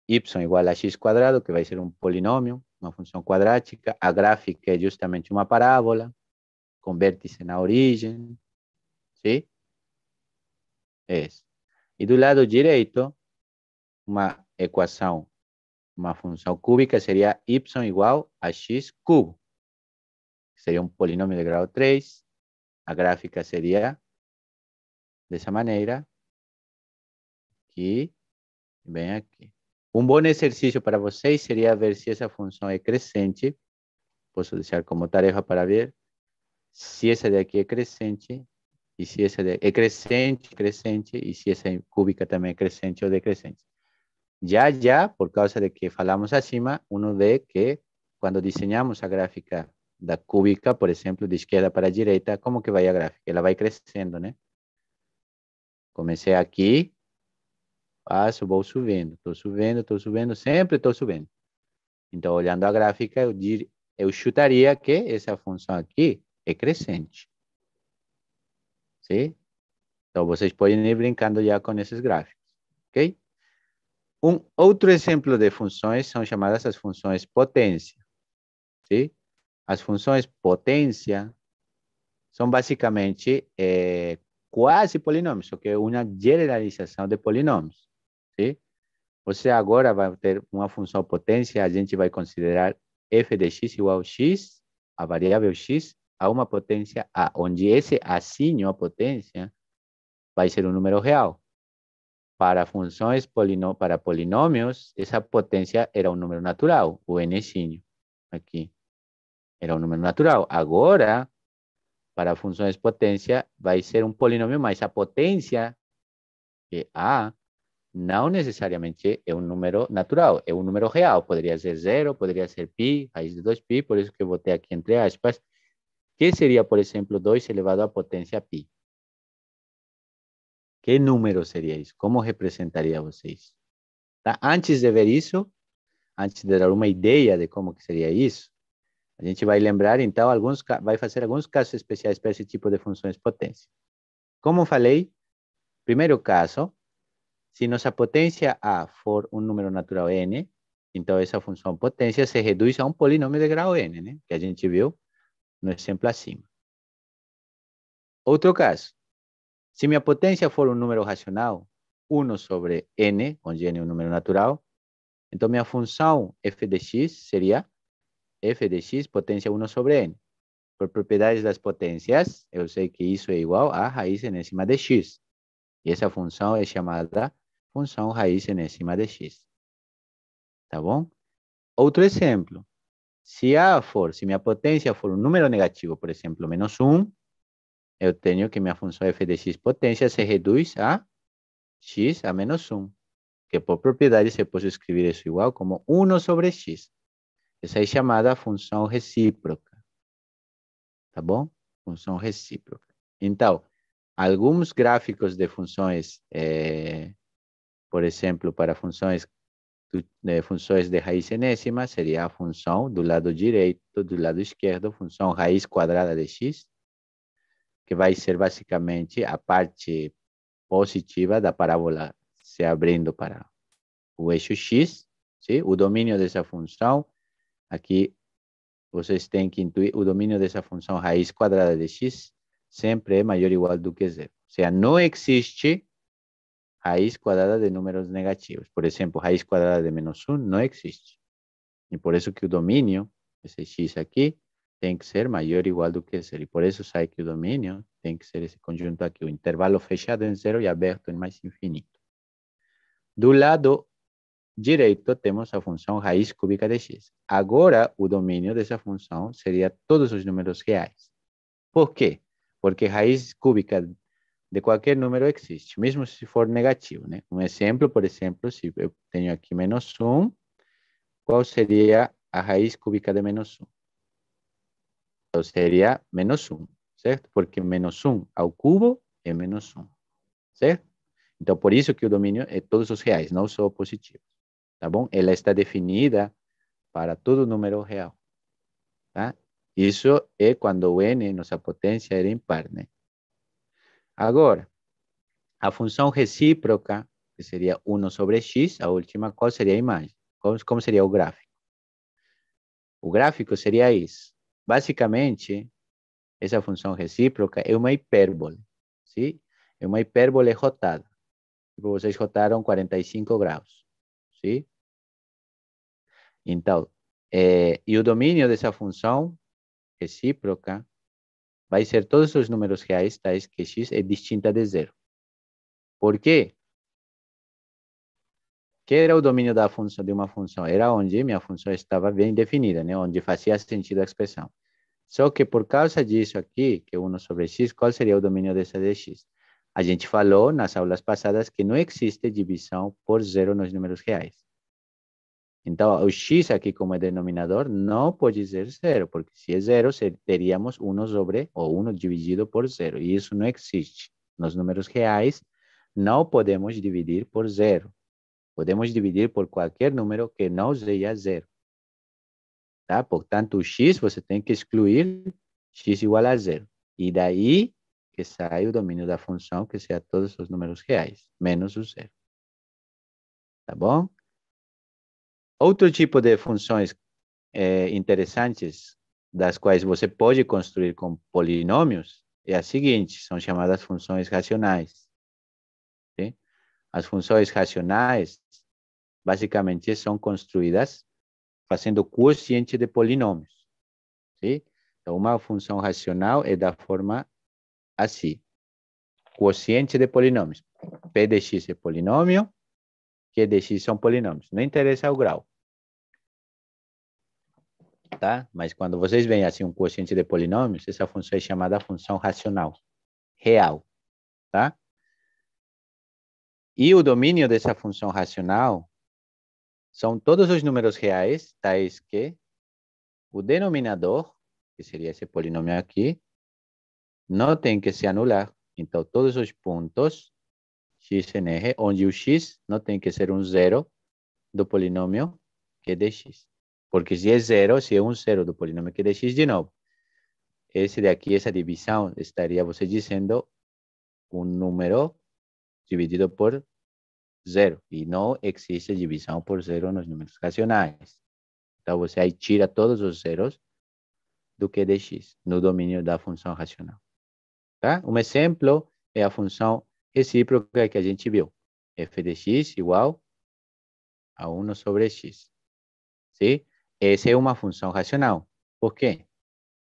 y igual a x quadrado, que vai ser um polinômio, uma função quadrática. A gráfica é justamente uma parábola, com vértice na origem. Sim? É isso. E do lado direito, uma equação, uma função cúbica seria y igual a x cubo. Seria um polinômio de grau 3. A gráfica seria dessa maneira. Aqui, bem aqui. Um bom exercício para vocês seria ver se essa função é crescente. Posso deixar como tarefa para ver se essa daqui é crescente e se essa é crescente, crescente, e se essa cúbica também é crescente ou decrescente. Já, já, por causa de que falamos acima, um de que quando ah, desenhamos a gráfica da cúbica, por exemplo, de esquerda para a direita, como que vai a gráfica? Ela vai crescendo, né? Comecei aqui, passo, vou subindo, estou subindo, estou subindo, sempre estou subindo. Então, olhando a gráfica, eu, dir, eu chutaria que essa função aqui é crescente. ¿sí? Então, vocês podem ir brincando já com esses gráficos, ok? Um outro exemplo de funções são chamadas as funções potência, ¿sí? As funções potência são basicamente é, eh, quase polinômios, que é uma generalização de polinômios, ¿sí? Você agora vai ter uma função potência, a gente vai considerar f de x igual a x, a variável x, a uma potência A, onde esse assinho a potência vai ser um número real. Para funções polinô para polinômios, essa potência era um número natural, o n aqui. Era um número natural. Agora, para funções potência, vai ser um polinômio, mas a potência, que é A, não necessariamente é um número natural, é um número real. Poderia ser zero, poderia ser π, raiz de 2π, por isso que eu botei aqui entre aspas, que seria, por exemplo, 2 elevado à potência π. Que número seria isso? Como representaria vocês? Tá? Antes de ver isso, antes de dar uma ideia de como que seria isso, a gente vai lembrar, então, alguns, vai fazer alguns casos especiais para esse tipo de funções potência. Como falei, primeiro caso, se nossa potência A for um número natural N, então essa função potência se reduz a um polinômio de grau N, né? Que a gente viu no exemplo acima. Outro caso. Se minha potência for um número racional, 1 sobre n, onde n é um número natural, então minha função f de x seria f de x potência 1 sobre n. Por propriedades das potências, eu sei que isso é igual a raiz enésima de x. E essa função é chamada função raiz enésima de x. Tá bom? Outro exemplo. Se A for, se minha potência for um número negativo, por exemplo, menos 1, eu tenho que minha função f de x potência se reduz a x a menos 1. Que por propriedade se pode escrever isso igual como 1 sobre x. Essa é chamada função recíproca. Tá bom? Função recíproca. Então, alguns gráficos de funções, é, eh, por exemplo, para funções né, funções de raiz enésima seria a função do lado direito, do lado esquerdo, função raiz quadrada de x, que vai ser basicamente a parte positiva da parábola se abrindo para o eixo x, sim? o domínio dessa função, aqui vocês têm que intuir, o domínio dessa função raiz quadrada de x sempre é maior ou igual do que zero. Ou seja, não existe raiz quadrada de números negativos. Por exemplo, raiz quadrada de menos 1 não existe. E por isso que o domínio, esse x aqui, tem que ser maior ou igual do que zero. E por isso sai que o domínio tem que ser esse conjunto aqui, o intervalo fechado em zero e aberto em mais infinito. Do lado direito, temos a função raiz cúbica de x. Agora, o domínio dessa função seria todos os números reais. Por quê? Porque raiz cúbica de qualquer número existe, mesmo se for negativo, né? Um exemplo, por exemplo, se eu tenho aqui menos 1, qual seria a raiz cúbica de menos 1? Então, seria menos 1, certo? Porque menos 1 ao cubo é menos 1, certo? Então, por isso que o domínio é todos os reais, não só positivos, tá bom? Ela está definida para todo número real, tá? Isso é quando o n, nossa potência, era impar, né? Agora, a função recíproca, que seria 1 sobre x, a última, qual seria a imagem? Como, como seria o gráfico? O gráfico seria isso. Basicamente, essa função recíproca é uma hipérbole, sim? É uma hipérbole rotada. Tipo, vocês rotaram 45 graus, sim? Então, é, e o domínio dessa função recíproca vai ser todos os números reais tais que x é distinta de zero. Por quê? Que era o domínio da função de uma função? Era onde minha função estava bem definida, né? onde fazia sentido a expressão. Só que por causa disso aqui, que é 1 sobre x, qual seria o domínio dessa dx? A gente falou nas aulas passadas que não existe divisão por zero nos números reais. Então, o x aqui como denominador não pode ser zero, porque se é zero, teríamos 1 sobre, ou 1 dividido por zero, e isso não existe. Nos números reais, não podemos dividir por zero. Podemos dividir por qualquer número que não seja zero. Tá? Portanto, o x você tem que excluir x igual a zero. E daí que sai o domínio da função, que seja todos os números reais, menos o zero. Tá bom? Outro tipo de funções é, interessantes das quais você pode construir com polinômios é a seguinte, são chamadas funções racionais. Sim? As funções racionais basicamente são construídas fazendo quociente de polinômios. Sim? Então, uma função racional é da forma assim. Quociente de polinômios. P de x é polinômio, Q de x são polinômios. Não interessa o grau tá? Mas quando vocês veem assim um quociente de polinômios, essa função é chamada função racional, real, tá? E o domínio dessa função racional são todos os números reais, tais que o denominador, que seria esse polinômio aqui, não tem que se anular. Então, todos os pontos x em R, onde o x não tem que ser um zero do polinômio que é dx. Porque se é zero, se é um zero do polinômio que é x de novo, esse daqui, essa divisão, estaria você dizendo um número dividido por zero. E não existe divisão por zero nos números racionais. Então você aí tira todos os zeros do que de x no domínio da função racional. Tá? Um exemplo é a função recíproca que a gente viu. f de x igual a 1 sobre x. Sim? Essa é uma função racional. Por quê?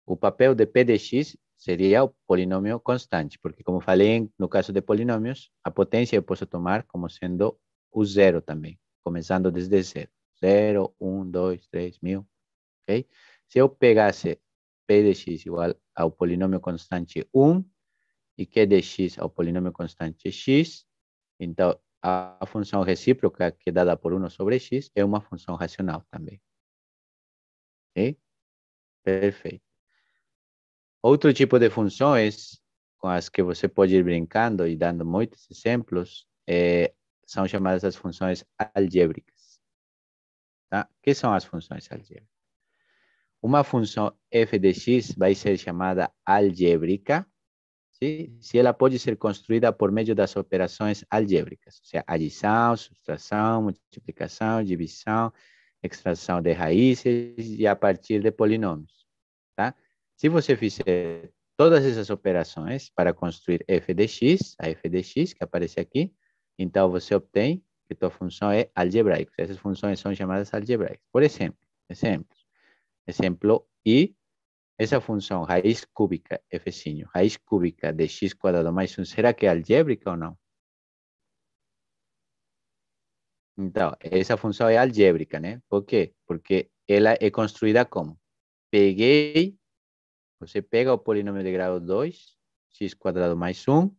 O papel de p de x seria o polinômio constante, porque como falei no caso de polinômios, a potência eu posso tomar como sendo o zero também, começando desde zero. Zero, um, dois, três, mil, ok? Se eu pegasse p de x igual ao polinômio constante 1 e q de x ao polinômio constante x, então a função recíproca que é dada por 1 sobre x é uma função racional também. ¿Sí? Perfeito. Outro tipo de funções com as que você pode ir brincando e dando muitos exemplos é, são chamadas as funções algébricas. Tá? O que são as funções algébricas? Uma função f de x vai ser chamada algébrica sim? se ela pode ser construída por meio das operações algébricas, ou seja, adição, subtração, multiplicação, divisão, extração de raízes e a partir de polinômios, tá? Se você fizer todas essas operações para construir f de x, a f de x que aparece aqui, então você obtém que tua função é algebraica. Essas funções são chamadas algebraicas. Por exemplo, exemplo, Exemplo i, essa função raiz cúbica f', raiz cúbica de x quadrado mais 1, será que é algébrica ou não? Então, essa função é algébrica, né? Por quê? Porque ela é construída como? Peguei, você pega o polinômio de grau 2, x quadrado mais 1,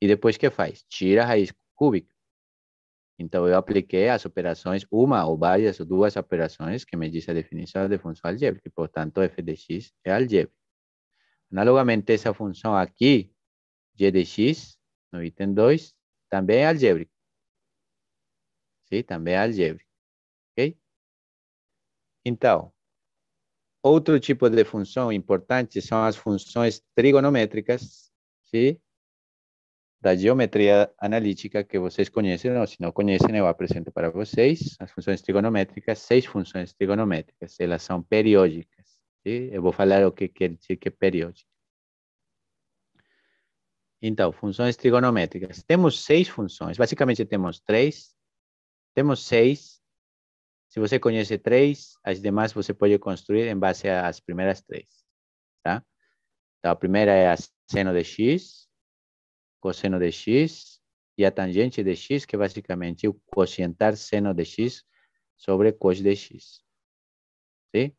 e depois que faz? Tira a raiz cúbica. Então, eu apliquei as operações, uma ou várias, ou duas operações que me diz a definição de função algébrica, portanto, f de x é algébrica. Analogamente, essa função aqui, g de x, no item 2, também é algébrica. Sim, também é algébrica. Ok? Então, outro tipo de função importante são as funções trigonométricas, sim? da geometria analítica que vocês conhecem, ou se não conhecem, eu apresento para vocês as funções trigonométricas, seis funções trigonométricas, elas são periódicas. Sim? Eu vou falar o que quer dizer que é periódica. Então, funções trigonométricas. Temos seis funções, basicamente temos três temos seis. Se você conhece três, as demais você pode construir em base às primeiras três. Tá? Então, a primeira é a seno de x, cosseno de x e a tangente de x, que é basicamente o quocientar seno de x sobre cos de x. Sim?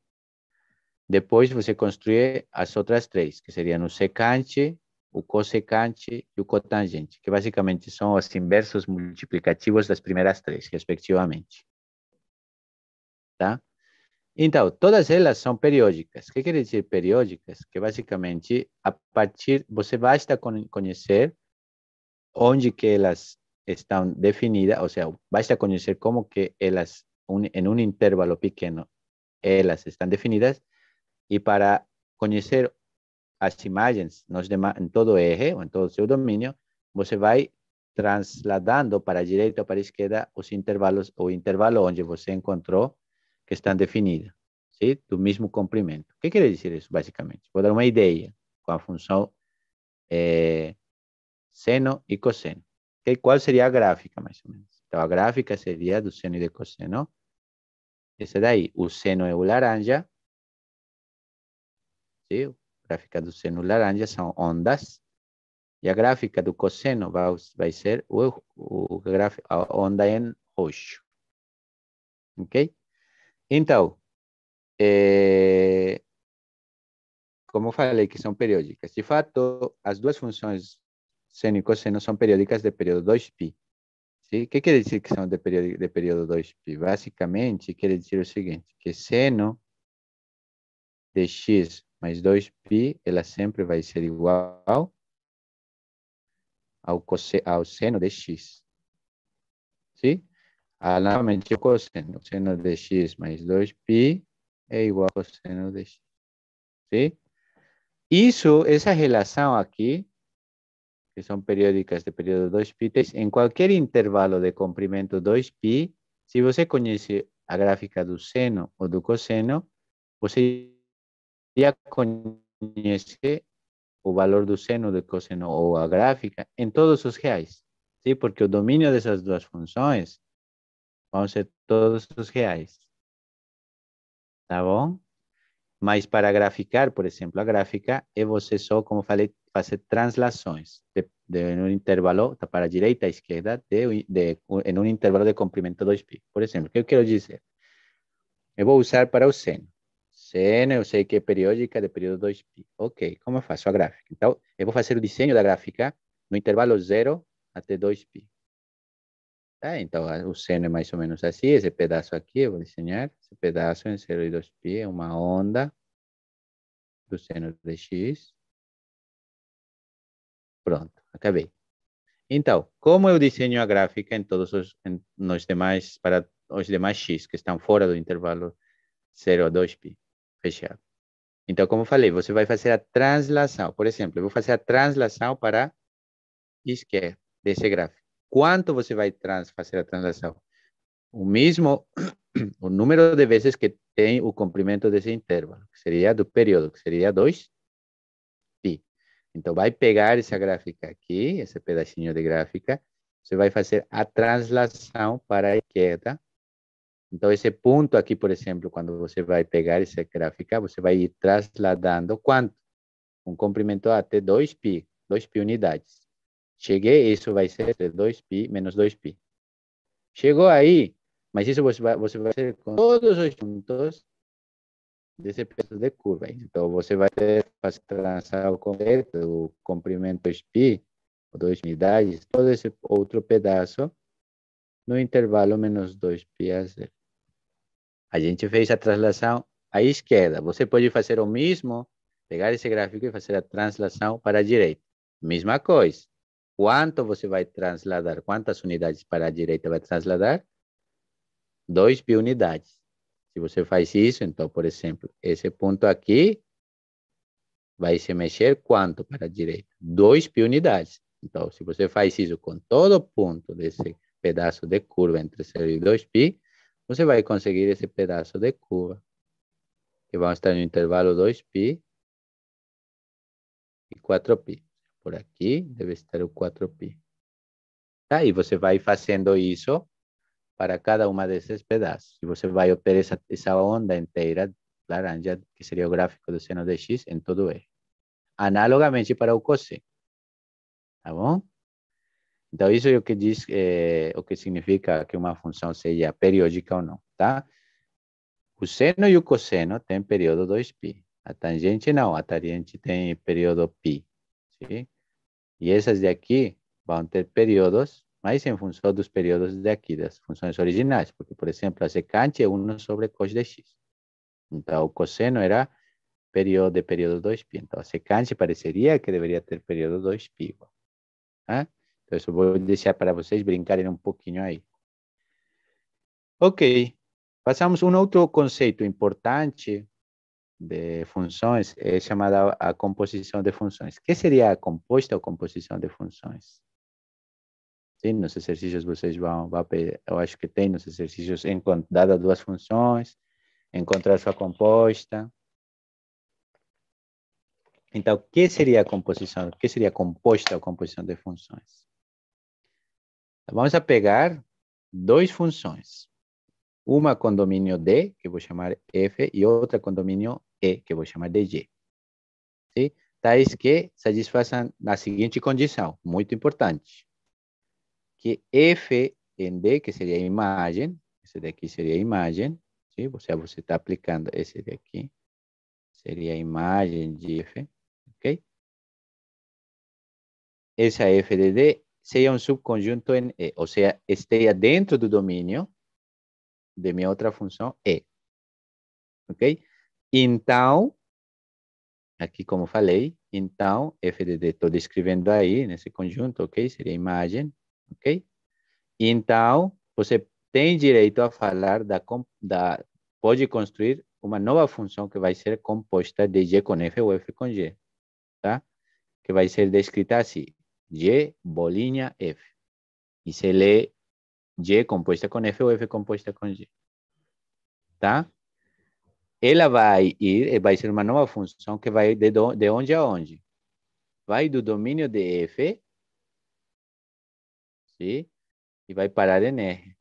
Depois você construir as outras três, que seriam o secante, o cosecante e o cotangente, que basicamente são os inversos multiplicativos das primeiras três, respectivamente. Tá? Então, todas elas são periódicas. O que quer dizer periódicas? Que basicamente, a partir, você basta conhecer onde que elas estão definidas, ou seja, basta conhecer como que elas, um, em um intervalo pequeno, elas estão definidas, e para conhecer as imagens nos em todo eje, ou em todo o seu domínio, você vai transladando para a direita ou para a esquerda os intervalos, o intervalo onde você encontrou que estão definidos, sim? do mesmo comprimento. Eh, o que quer dizer isso, basicamente? Vou dar uma ideia com a função é, seno e cosseno. qual seria a gráfica, mais ou menos? Então, a gráfica seria do seno e do cosseno. Esse daí, o seno é o laranja, sim? gráfica do seno laranja são ondas, e a gráfica do cosseno vai, vai ser o, o a onda em roxo. Ok? Então, é, como falei que são periódicas, de fato, as duas funções seno e cosseno são periódicas de período 2π. Sim? O que quer dizer que são de período, de período 2π? Basicamente, quer dizer o seguinte, que seno de x mais 2π, ela sempre vai ser igual ao, cose, ao seno de x. Sim? Ah, novamente, o cosseno. Seno de x mais 2π é igual ao seno de x. Sim? Isso, essa relação aqui, que são periódicas de período 2π, em qualquer intervalo de comprimento 2π, se você conhece a gráfica do seno ou do cosseno, você a conhecer o valor do seno, do cosseno ou a gráfica em todos os reais, sim? porque o domínio dessas duas funções vão ser todos os reais. Tá bom? Mas para graficar, por exemplo, a gráfica é você só, como falei, fazer translações de, de um intervalo para a direita e esquerda de, de, em um intervalo de comprimento 2π. Por exemplo, o que eu quero dizer? Eu vou usar para o seno seno, eu sei que é periódica de período 2π. Ok, como eu faço a gráfica? Então, eu vou fazer o desenho da gráfica no intervalo 0 até 2π. Tá, então, o seno é mais ou menos assim, esse pedaço aqui, eu vou desenhar, esse pedaço é em 0 e 2π é uma onda do seno de x. Pronto, acabei. Então, como eu desenho a gráfica em todos os, em, nos demais, para os demais x que estão fora do intervalo 0 a 2π? fechado. Então, como falei, você vai fazer a translação. Por exemplo, eu vou fazer a translação para esquerda desse gráfico. Quanto você vai fazer a translação? O mesmo, [CLEARS THROAT] o número de vezes que tem o comprimento desse intervalo, que seria do período, que seria 2 pi. Então, vai pegar essa gráfica aqui, esse pedacinho de gráfica, você vai fazer a translação para a esquerda então, esse ponto aqui, por exemplo, quando você vai pegar essa gráfica, você vai ir trasladando quanto? Um comprimento até 2π, 2π unidades. Cheguei, isso vai ser 2π menos 2π. Chegou aí, mas isso você vai, você vai fazer com todos os pontos desse peso de curva. Então, você vai ter, fazer traçar completo, o comprimento 2π, 2 unidades, todo esse outro pedaço no intervalo menos 2 π a 0. A gente fez a translação à esquerda. Você pode fazer o mesmo, pegar esse gráfico e fazer a translação para a direita. Mesma coisa. Quanto você vai transladar? Quantas unidades para a direita vai transladar? 2 pi unidades. Se você faz isso, então, por exemplo, esse ponto aqui vai se mexer quanto para a direita? 2 pi unidades. Então, se você faz isso com todo ponto desse pedaço de curva entre 0 e 2 pi, você vai conseguir esse pedaço de curva, que vai estar no intervalo 2π e 4π. Por aqui deve estar o 4π. Tá? E você vai fazendo isso para cada uma desses pedaços. E você vai obter essa, essa onda inteira laranja, que seria o gráfico do seno de x, em todo o ele. Analogamente para o cosseno. Tá bom? Então, isso é o que diz, é, o que significa que uma função seja periódica ou não, tá? O seno e o cosseno têm período 2π. A tangente não, a tangente tem período π. Sim? E essas de aqui vão ter períodos, mas em função dos períodos de aqui das funções originais. Porque, por exemplo, a secante é 1 sobre cos de x. Então, o cosseno era período de período 2π. Então, a secante pareceria que deveria ter período 2π. Tá? Então, eu vou deixar para vocês brincarem um pouquinho aí. Ok, passamos um outro conceito importante de funções, é chamada a composição de funções. O que seria a composta ou composição de funções? Sim, nos exercícios vocês vão, vão eu acho que tem nos exercícios, dadas duas funções, encontrar sua composta. Então, o que seria a composição? O que seria composta ou composição de funções? Vamos a pegar duas funções. Uma com domínio D, que vou chamar F, e outra com domínio E, que vou chamar de G. Sim? Tais que satisfaçam na seguinte condição, muito importante. Que F em D, que seria a imagem, esse daqui seria a imagem, sim? você está aplicando esse daqui, seria a imagem de F, ok? Essa é F de D seja um subconjunto em E, ou seja, esteja dentro do domínio de minha outra função E. Ok? Então, aqui como falei, então, FDD estou descrevendo aí, nesse conjunto, ok? Seria imagem, ok? Então, você tem direito a falar da, da pode construir uma nova função que vai ser composta de G com F ou F com G, tá? Que vai ser descrita assim. Y, bolinha, F. E se lê Y composta com F ou F composta com Y. Tá? Ela vai ir, eh, vai ser uma nova função que vai de, de onde a onde? Vai do domínio de F, sim? e vai parar em R.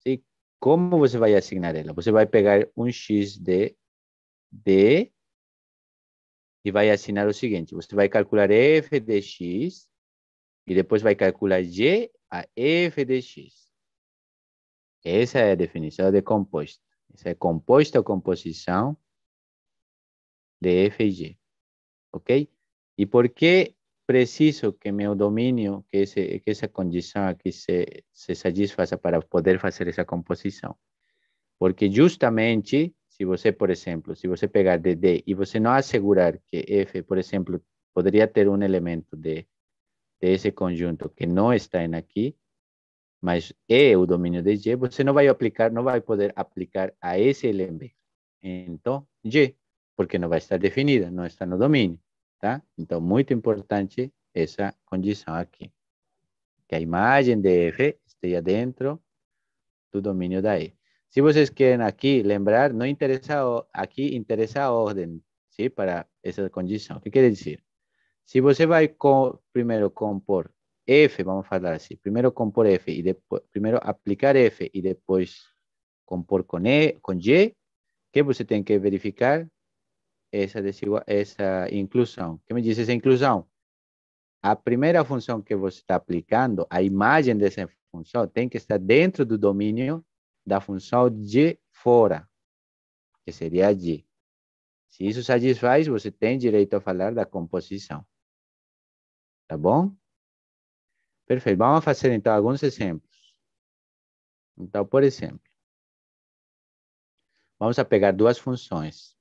Sim? Como você vai assinar ela? Você vai pegar um X de, de e vai assinar o seguinte, você vai calcular f de x e depois vai calcular G a f de x. Essa é a definição de composto. Essa é composto ou composição de f e g. Ok? E por que preciso que meu domínio, que, esse, que essa condição aqui se, se satisfaça para poder fazer essa composição? Porque justamente, se você, por exemplo, se você pegar DD e você não assegurar que F, por exemplo, poderia ter um elemento de desse conjunto que não está em aqui, mas é o domínio de G, você não vai aplicar, não vai poder aplicar a esse elemento. Então, G, porque não vai estar definida, não está no domínio, tá? Então, muito importante essa condição aqui. Que a imagem de F esteja dentro do domínio da E. Se vocês querem aqui lembrar, não interessa, aqui interessa a ordem, sim? Para essa condição. O que quer dizer? Se você vai com, primeiro compor F, vamos falar assim, primeiro compor F e depois, primeiro aplicar F e depois compor com E, com G, que você tem que verificar essa desigual, essa inclusão. Que me diz essa inclusão? A primeira função que você está aplicando, a imagem dessa função tem que estar dentro do domínio da função de fora, que seria G. Se isso satisfaz, você tem direito a falar da composição. Tá bom? Perfeito. Vamos fazer então alguns exemplos. Então, por exemplo, vamos a pegar duas funções.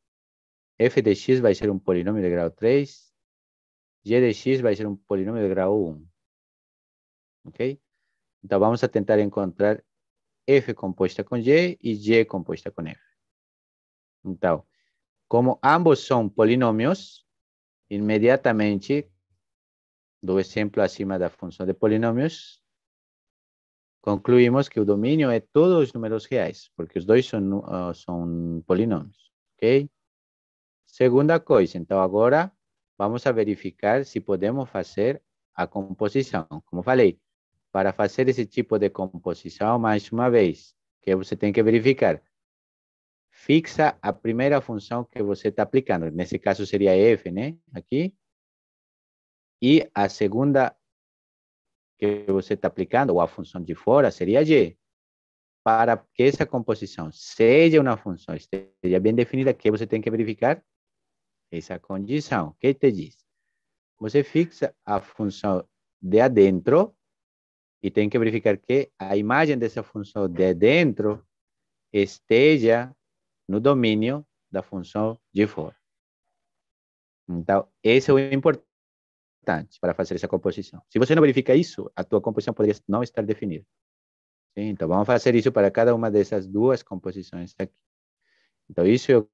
f de x vai ser um polinômio de grau 3, g de x vai ser um polinômio de grau 1. Ok? Então, vamos a tentar encontrar f composta com g e g composta com f. Então, como ambos são polinômios, imediatamente do exemplo acima da função de polinômios, concluímos que o domínio é todos os números reais, porque os dois são, uh, são polinômios, ok? Segunda coisa, então agora vamos a verificar se podemos fazer a composição. Como falei, para fazer esse tipo de composição, mais uma vez, que você tem que verificar. Fixa a primeira função que você está aplicando. Nesse caso seria f, né? Aqui. E a segunda que você está aplicando, ou a função de fora, seria G. Para que essa composição seja uma função, esteja bem definida, que você tem que verificar essa condição. O que te diz? Você fixa a função de adentro e tem que verificar que a imagem dessa função de dentro esteja no domínio da função de fora. Então, esse é o importante importante para fazer essa composição. Se você não verifica isso, a tua composição poderia não estar definida. Então, vamos fazer isso para cada uma dessas duas composições aqui. Então, isso é o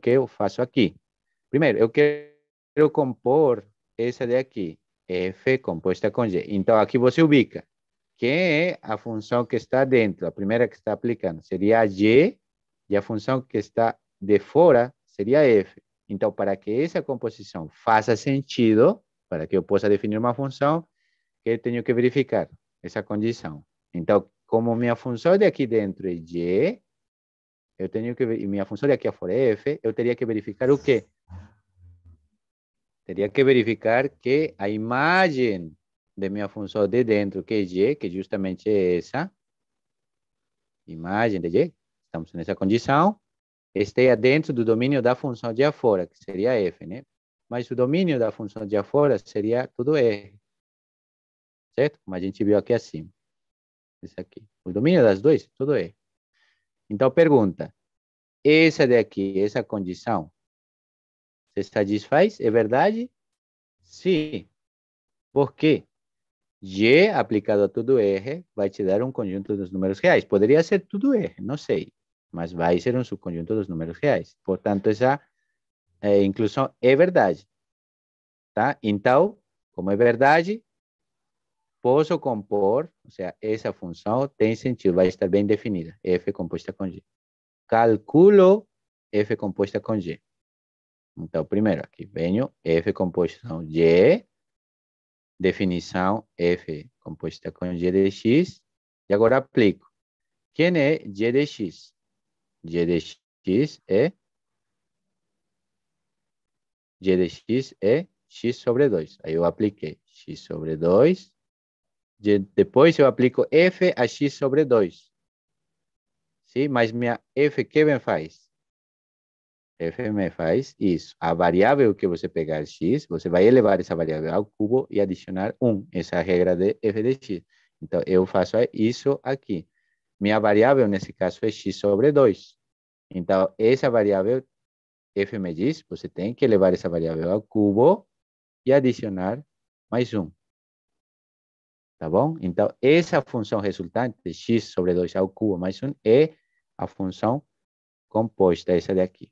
que eu faço aqui. Primeiro, eu quero compor essa daqui, F composta com G. Então, aqui você ubica que é a função que está dentro, a primeira que está aplicando seria G, e a função que está de fora seria F. Então, para que essa composição faça sentido, para que eu possa definir uma função, eu tenho que verificar essa condição. Então, como minha função é de aqui dentro é y, eu tenho que e minha função é de aqui fora é f, eu teria que verificar o quê? Teria que verificar que a imagem de minha função de dentro, que é y, que justamente é essa, imagem de y, estamos nessa condição, esteja dentro do domínio da função de afora, que seria f, né? Mas o domínio da função de afora seria tudo r, certo? Como a gente viu aqui acima, esse aqui. O domínio das duas, tudo r. Então, pergunta, essa daqui, essa condição, satisfaz? É verdade? Sim. Por quê? G aplicado a tudo R vai te dar um conjunto dos números reais. Poderia ser tudo R, não sei mas vai ser um subconjunto dos números reais. Portanto, essa é, eh, inclusão é verdade. Tá? Então, como é verdade, posso compor, ou seja, essa função tem sentido, vai estar bem definida, f composta com g. Calculo f composta com g. Então, primeiro, aqui venho f composta com g, definição f composta com g de x, e agora aplico. Quem é g de x? GDX é GDX é x sobre 2. Aí eu apliquei x sobre 2. depois eu aplico f a x sobre 2. Sim, mas minha f que me faz? f me faz isso. A variável que você pegar x, você vai elevar essa variável ao cubo e adicionar 1. Essa é a regra de f de x. Então, eu faço isso aqui. Minha variável, nesse caso, é x sobre 2. Então, essa variável, f me diz, você tem que levar essa variável ao cubo e adicionar mais um. Tá bom? Então, essa função resultante, x sobre 2 ao cubo mais um, é a função composta, essa daqui.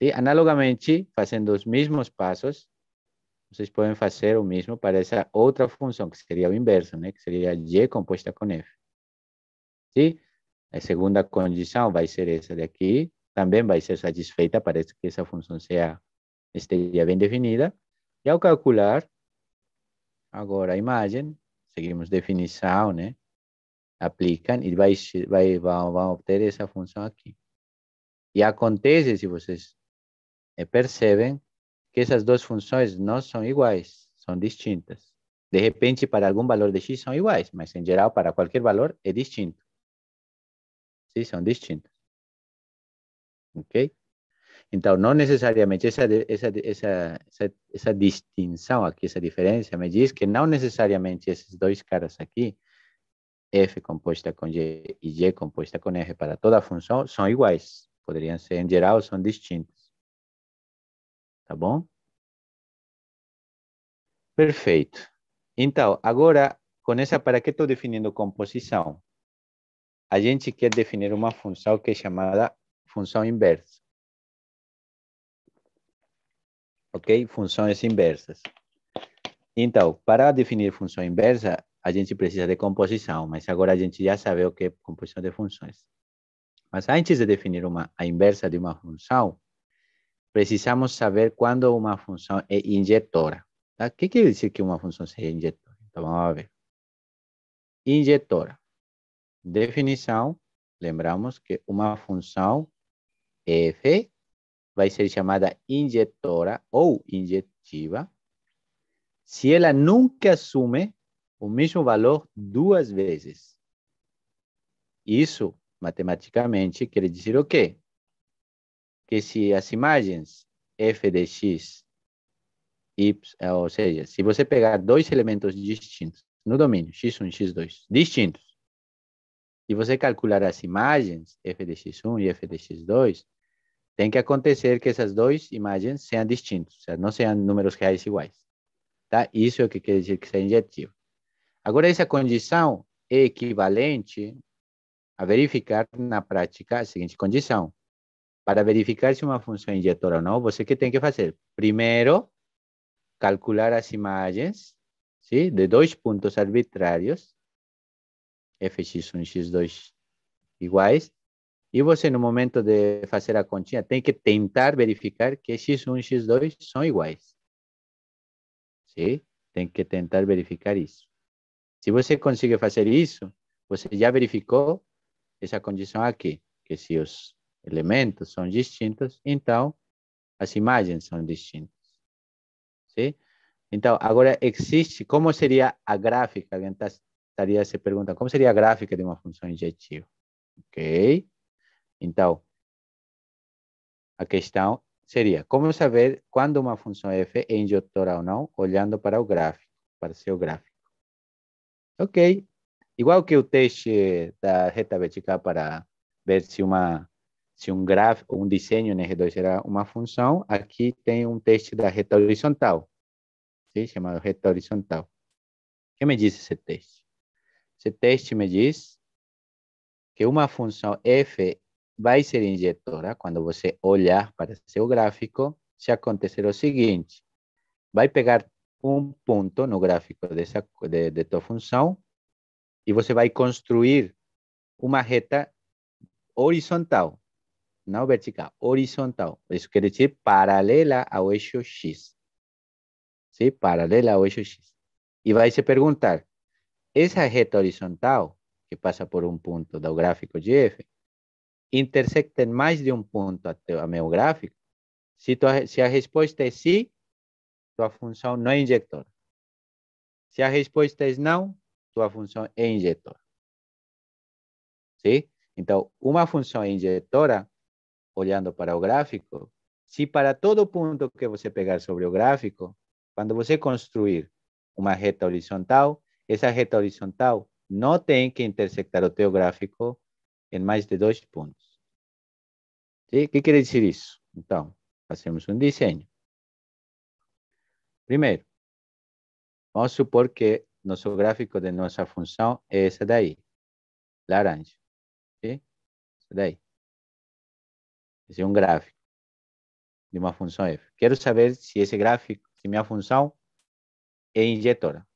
E, analogamente, fazendo os mesmos passos, vocês podem fazer o mesmo para essa outra função, que seria o inverso, né? que seria y composta com f. Si a segunda condição vai ser essa daqui, também vai ser satisfeita, parece que essa função seja, esteja bem definida. E ao calcular, agora ¿eh? a imagem, seguimos definição, né? aplicam e vai, vai, vão, vão obter essa função aqui. E acontece, se vocês eh, percebem, que essas duas funções não são iguais, são distintas. De repente, para algum valor de x são iguais, mas em geral, para qualquer valor, é distinto são distintas. Ok? Então, não necessariamente essa, essa, essa, essa, essa distinção aqui, essa diferença, me diz que não necessariamente esses dois caras aqui, f composta com g e g composta com r para toda a função, são iguais. Poderiam ser, em geral, são distintos. Tá bom? Perfeito. Então, agora, com essa, para que estou definindo composição? a gente quer definir uma função que é chamada função inversa. Ok? Funções inversas. Então, para definir função inversa, a gente precisa de composição, mas agora a gente já sabe o que é composição de funções. Mas antes de definir uma, a inversa de uma função, precisamos saber quando uma função é injetora. Tá? O que quer dizer que uma função seja injetora? Então, vamos ver. Injetora definição, lembramos que uma função f vai ser chamada injetora ou injetiva se ela nunca assume o mesmo valor duas vezes. Isso, matematicamente, quer dizer o quê? Que se as imagens f de x, y, ou seja, se você pegar dois elementos distintos no domínio, x1 x2, distintos, e você calcular as imagens, f de x1 e f de x2, tem que acontecer que essas duas imagens sejam distintas, ou seja, não sejam números reais iguais. Tá? Isso é o que quer dizer que seja é injetivo. Agora, essa condição é equivalente a verificar na prática a seguinte condição. Para verificar se uma função é injetora ou não, você que tem que fazer? Primeiro, calcular as imagens sim? de dois pontos arbitrários fx1 x2 iguais. E você, no momento de fazer a continha, tem que tentar verificar que x1 x2 são iguais. Sim? Tem que tentar verificar isso. Se você conseguir fazer isso, você já verificou essa condição aqui, que se os elementos são distintos, então as imagens são distintas. Sim? Então, agora existe, como seria a gráfica? Alguém está estaria se perguntando como seria a gráfica de uma função injetiva. Ok? Então, a questão seria como saber quando uma função f é injetora ou não, olhando para o gráfico, para seu gráfico. Ok. Igual que o teste da reta vertical para ver se uma se um gráfico, um desenho em R2 será uma função, aqui tem um teste da reta horizontal, sim? chamado reta horizontal. O que me diz esse teste? Esse teste me diz que uma função f vai ser injetora quando você olhar para seu gráfico se acontecer o seguinte. Vai pegar um ponto no gráfico dessa, de, de tua função e você vai construir uma reta horizontal, não vertical, horizontal. Isso quer dizer paralela ao eixo X. Sim? Paralela ao eixo X. E vai se perguntar, essa reta horizontal, que passa por um ponto do gráfico de F, intersecta em mais de um ponto até meu gráfico, se, tua, se a resposta é sim, tua função não é injetora. Se a resposta é não, tua função é injetora. Sim? Então, uma função injetora, olhando para o gráfico, se para todo ponto que você pegar sobre o gráfico, quando você construir uma reta horizontal, essa reta horizontal não tem que intersectar o teu gráfico em mais de dois pontos. O que quer dizer isso? Então, fazemos um desenho. Primeiro, vamos supor que nosso gráfico de nossa função é essa daí, laranja. Essa daí. Esse é um gráfico de uma função f. Quero saber se esse gráfico, se minha função é injetora.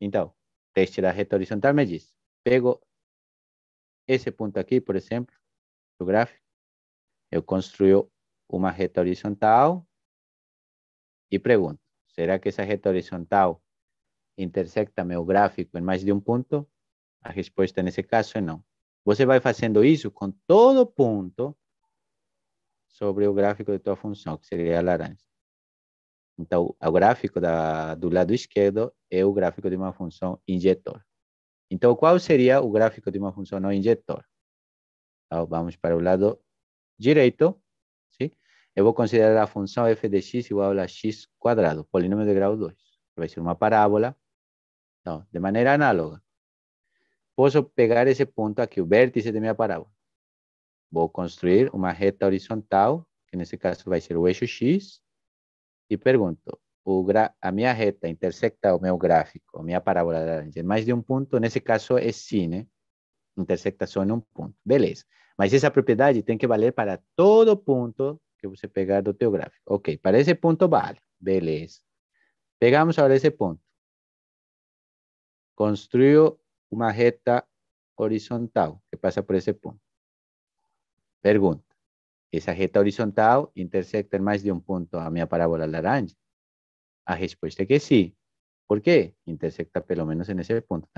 Então, teste da reta horizontal me diz, pego esse ponto aqui, por exemplo, do gráfico, eu construo uma reta horizontal e pergunto, será que essa reta horizontal intersecta meu gráfico em mais de um ponto? A resposta nesse caso é não. Você vai fazendo isso com todo ponto sobre o gráfico de tua função, que seria a laranja. Então, o gráfico da, do lado esquerdo é o gráfico de uma função injetora. Então, qual seria o gráfico de uma função não injetora? Então, vamos para o lado direito. Sim? Eu vou considerar a função f de x igual a x quadrado, polinômio de grau 2. Vai ser uma parábola. Então, de maneira análoga, posso pegar esse ponto aqui, o vértice da minha parábola. Vou construir uma reta horizontal, que nesse caso vai ser o eixo x, Y pregunto, a minha reta intersecta o meu gráfico, a minha parábola de laranja, em mais de um ponto, nesse caso es sim, Intersecta só em um ponto. Beleza. Mas essa propriedade tem que valer para todo punto que você pegar do teu gráfico. Ok, para ese punto vale. Beleza. Pegamos ahora ese punto. Construyo una reta horizontal que pasa por ese punto. Pregunto. ¿Esa jeta horizontal intersecta en más de un punto a mi parábola laranja? A respuesta es que Sí. Por qué? Intersecta pelo menos en ese punto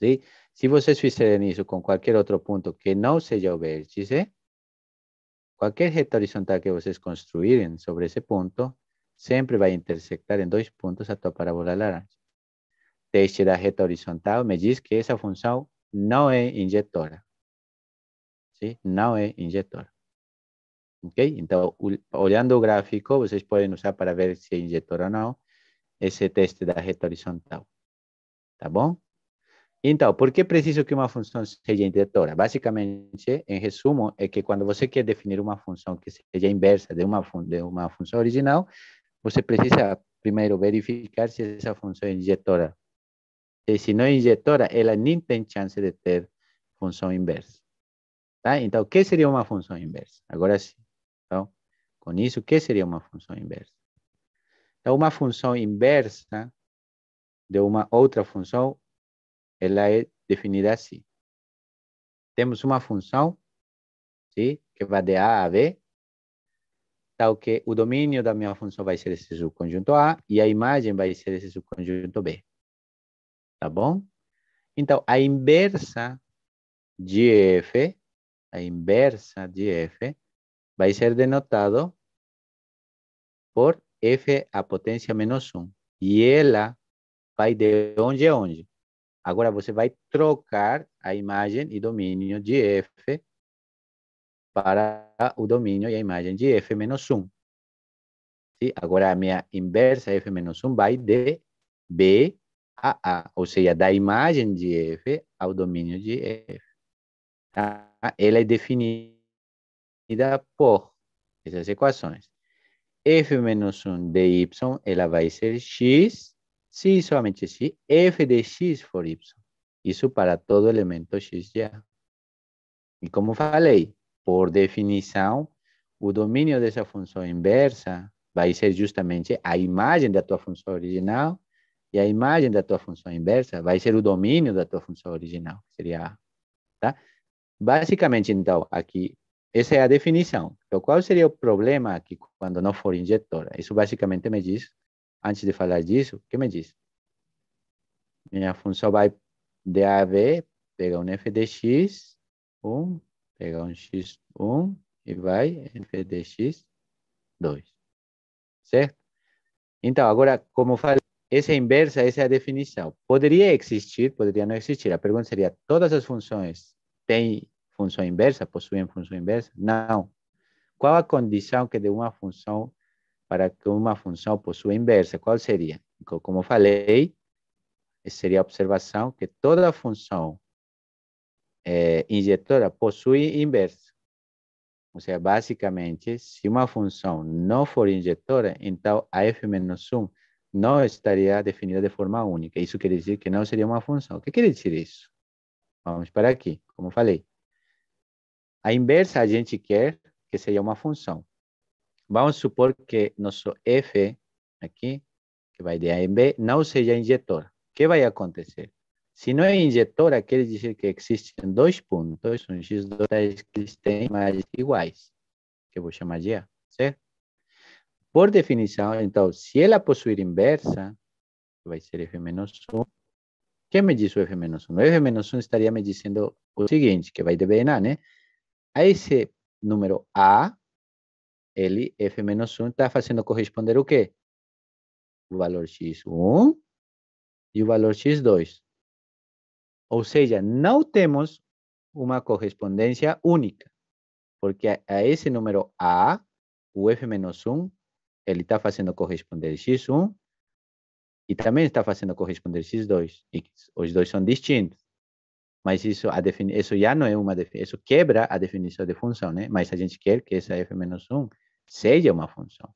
¿Sí? Si ustedes hicieran eso con cualquier otro punto que no sea o vértice, cualquier jeta horizontal que ustedes construyan sobre ese punto siempre va a intersectar en dos puntos a tu parábola laranja. Teste la jeta horizontal me dice que esa función no es inyectora. Sim? Não é injetor. Ok? Então, olhando o gráfico, vocês podem usar para ver se é injetor ou não esse teste da reta horizontal. Tá bom? Então, por que preciso que uma função seja injetora? Basicamente, em resumo, é que quando você quer definir uma função que seja inversa de uma, de uma função original, você precisa primeiro verificar se essa função é injetora. E eh, se não é injetora, ela nem tem chance de ter função inversa. Tá? Então, o que seria uma função inversa? Agora sim. Então, com isso, o que seria uma função inversa? Então, uma função inversa de uma outra função, ela é definida assim. Temos uma função, sim, que vai de A a B, tal que o domínio da minha função vai ser esse subconjunto A e a imagem vai ser esse subconjunto B. Tá bom? Então, a inversa de F a inversa de f, vai ser denotado por f a potência menos 1. E ela vai de onde a onde? Agora você vai trocar a imagem e domínio de f para o domínio e a imagem de f menos 1. Sim? Agora a minha inversa f menos 1 vai de b a a, ou seja, da imagem de f ao domínio de f. Tá? Ah, ela é definida por essas equações. f menos 1 dy, ela vai ser x, se somente se f de x for y. Isso para todo elemento x de A. E como falei, por definição, o domínio dessa função inversa vai ser justamente a imagem da tua função original e a imagem da tua função inversa vai ser o domínio da tua função original, seria A, tá? Basicamente, então, aqui, essa é a definição. Então, qual seria o problema aqui quando não for injetora? Isso basicamente me diz, antes de falar disso, o que me diz? Minha função vai de A a B, pega um f de x, 1, pega um x1 e vai f de x, 2. Certo? Então, agora, como falei, essa inversa, essa é a definição. Poderia existir, poderia não existir. A pergunta seria, todas as funções tem função inversa, possuem função inversa? Não. Qual a condição que de uma função para que uma função possua inversa? Qual seria? Como falei, seria a observação que toda função é, injetora possui inversa. Ou seja, basicamente, se uma função não for injetora, então a f menos 1 não estaria definida de forma única. Isso quer dizer que não seria uma função. O que quer dizer isso? Vamos para aqui, como falei. A inversa a gente quer que seja uma função. Vamos supor que nosso f aqui, que vai de A em B, não seja injetor. O que vai acontecer? Se não é injetora, quer dizer que existem dois pontos, um x, dois, que eles têm iguais, que eu vou chamar de A, certo? Por definição, então, se ela possuir inversa, vai ser f menos 1, que me diz o F-1? O F-1 estaria me dizendo o seguinte, que vai de DNA, né? A esse número A, ele, F-1, está fazendo corresponder o quê? O valor X1 e o valor X2. Ou seja, não temos uma correspondência única, porque a esse número A, o F-1, ele está fazendo corresponder X1 e também está fazendo corresponder esses dois. E os dois são distintos. Mas isso, a defini isso já não é uma isso quebra a definição de função, né? Mas a gente quer que essa f-1 seja uma função.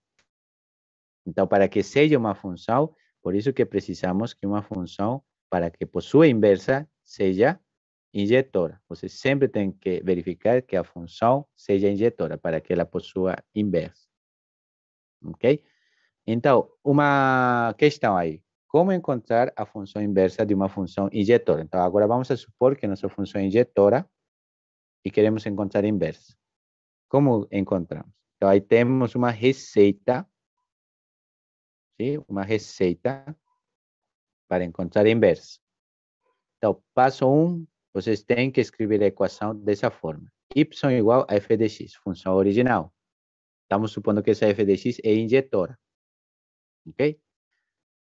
Então, para que seja uma função, por isso que precisamos que uma função, para que possua inversa, seja injetora. Você sempre tem que verificar que a função seja injetora para que ela possua inversa. Ok? Então, uma questão aí. Como encontrar a função inversa de uma função injetora? Então, agora vamos supor que nossa função é injetora e queremos encontrar a inversa. Como encontramos? Então, aí temos uma receita, sim? uma receita para encontrar a inversa. Então, passo 1, um, vocês têm que escrever a equação dessa forma. y igual a f de x, função original. Estamos supondo que essa f de x é injetora ok?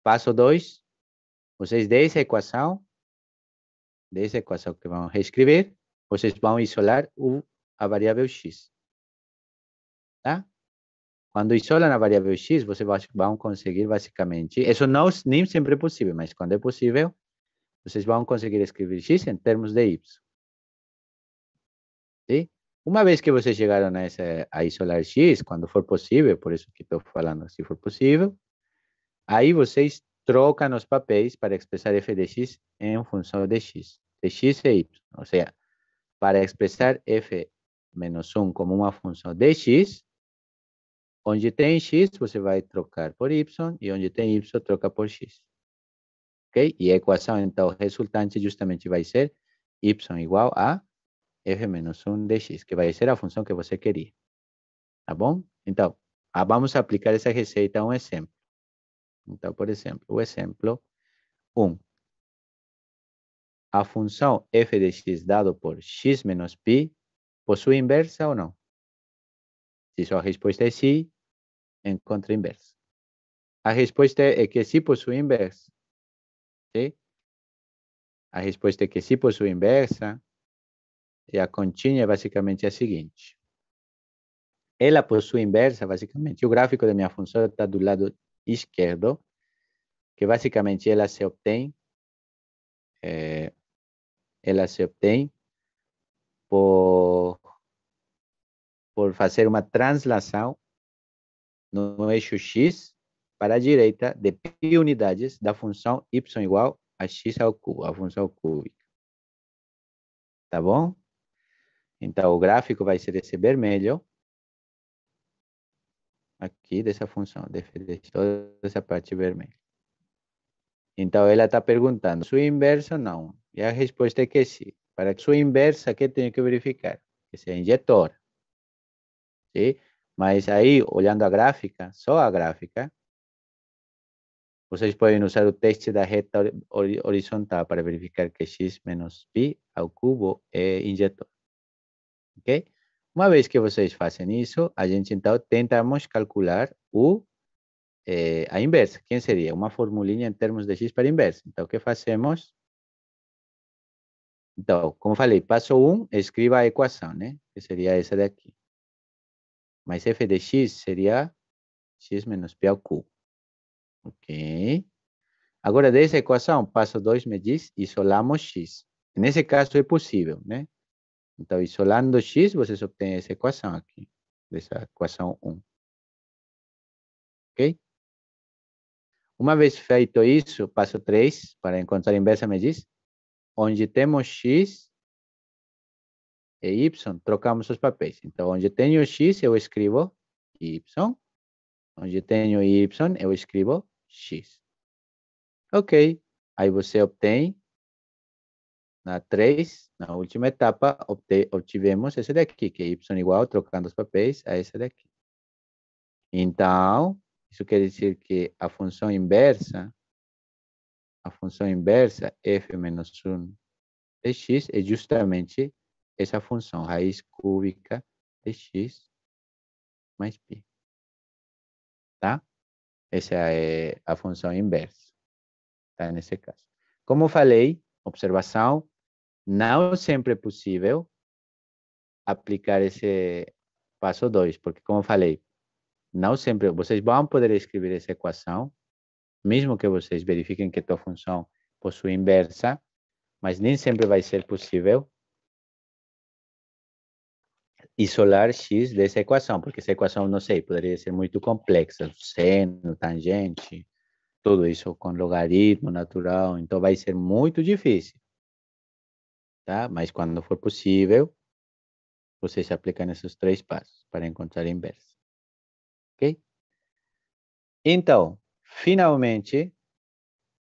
Passo 2, vocês dessa equação, dessa equação que vão reescrever, vocês vão isolar o, a variável x, tá? Quando isolam a variável x, vocês vão conseguir basicamente, isso não nem sempre é possível, mas quando é possível, vocês vão conseguir escrever x em termos de y. Sim? Uma vez que vocês chegaram a isolar x, quando for possível, por isso que estou falando se for possível, Aí vocês trocam os papéis para expressar f de x em função de x, de x e y. Ou seja, para expressar f menos 1 como uma função de x, onde tem x, você vai trocar por y, e onde tem y, troca por x. Ok? E a equação, então, resultante justamente vai ser y igual a f menos 1 dx, que vai ser a função que você queria. Tá bom? Então, ah, vamos aplicar essa receita a um exemplo. Então, por exemplo, o exemplo 1. A função f de x dado por x menos π possui inversa ou não? Se sua resposta é sim, encontre inversa. A resposta é que sim possui inversa. Sim? A resposta é que sim possui inversa, e a continha é basicamente a seguinte. Ela possui inversa, basicamente. O gráfico da minha função está do lado esquerdo, que basicamente ela se obtém, é, ela se obtém por, por fazer uma translação no eixo x para a direita de pi unidades da função y igual a x ao cubo, a função cúbica. Tá bom? Então, o gráfico vai ser esse vermelho, aqui dessa função, diferente, toda essa parte vermelha. Então, ela está perguntando, sua inversa não. E a resposta é que sim. Para sua inversa, o que tenho que verificar? Que seja injetora. Sim? Mas aí, olhando a gráfica, só a gráfica, vocês podem usar o teste da reta horizontal para verificar que x menos pi ao cubo é injetor. Ok? Uma vez que vocês fazem isso, a gente então tentamos calcular o, eh, a inversa. Quem seria? Uma formulinha em termos de x para inversa. Então, o que fazemos? Então, como falei, passo 1, um, escreva a equação, né? Que seria essa daqui. mais f de x seria x menos pi ao cubo. Ok? Agora, dessa equação, passo 2 me diz, isolamos x. Nesse caso, é possível, né? Então, isolando x, vocês obtêm essa equação aqui, dessa equação 1. Ok? Uma vez feito isso, passo 3, para encontrar a inversa, me diz, onde temos x e y, trocamos os papéis. Então, onde tenho x, eu escrevo y. Onde tenho y, eu escrevo x. Ok. Aí você obtém na 3, na última etapa, obtivemos esse daqui, que é y igual, trocando os papéis, a esse daqui. Então, isso quer dizer que a função inversa, a função inversa, f menos 1 de x, é justamente essa função, raiz cúbica de x mais π. Tá? Essa é a função inversa, tá? Nesse caso. Como falei, observação, não sempre é possível aplicar esse passo 2, porque, como eu falei, não sempre vocês vão poder escrever essa equação, mesmo que vocês verifiquem que a tua função possui inversa, mas nem sempre vai ser possível isolar x dessa equação, porque essa equação, não sei, poderia ser muito complexa, seno, tangente, tudo isso com logaritmo natural, então vai ser muito difícil tá? Mas quando for possível, vocês aplicam esses três passos para encontrar a inversa. Ok? Então, finalmente,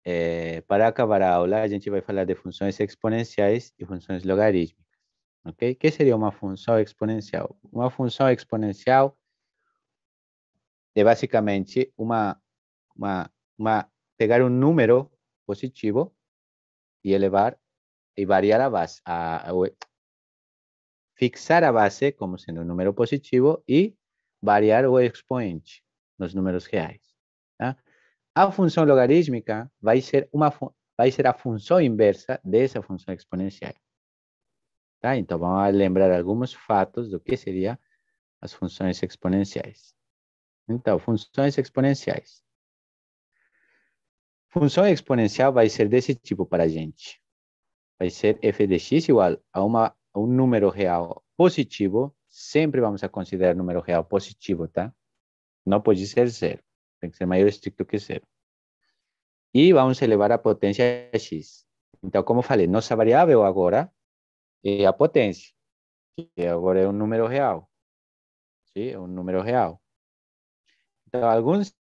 é, para acabar a aula, a gente vai falar de funções exponenciais e funções logarítmicas. Ok? O que seria uma função exponencial? Uma função exponencial é basicamente uma, uma, uma pegar um número positivo e elevar y variar a base, a, a, fixar a base como sendo um número positivo e variar o expoente nos números reais. Tá? A função logarítmica vai ser, uma, vai ser a função inversa dessa função exponencial. Tá? Então, vamos lembrar alguns fatos do que seria as funções exponenciais. Então, funções exponenciais. Função exponencial vai ser desse tipo para a gente. a ser f de x igual a, un número real positivo, Siempre vamos a considerar número real positivo, ¿está? No puede ser cero. Tiene que ser mayor estricto que cero. Y vamos a elevar a potencia x. Entonces, como falei, nuestra variable ahora es eh, a potencia. que ahora es un número real. ¿Sí? un número real. Entonces, algunos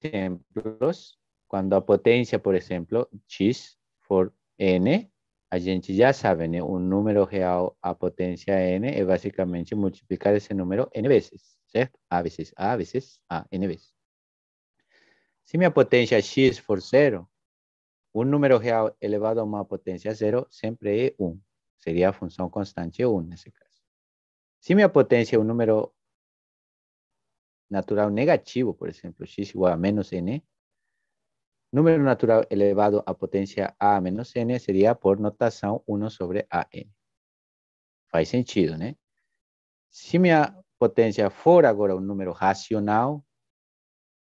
ejemplos, cuando a potencia, por ejemplo, x for n, a gente já sabe, né? Um número real, a potência n é basicamente multiplicar esse número n vezes, certo? A vezes A vezes A, n vezes. Se minha potência x for zero, um número real elevado a uma potência zero sempre é 1. Seria a função constante 1 nesse caso. Se minha potência é um número natural negativo, por exemplo, x igual a menos n, número natural elevado à potência a menos n seria por notação 1 sobre an. Faz sentido, né? Se minha potência for agora um número racional,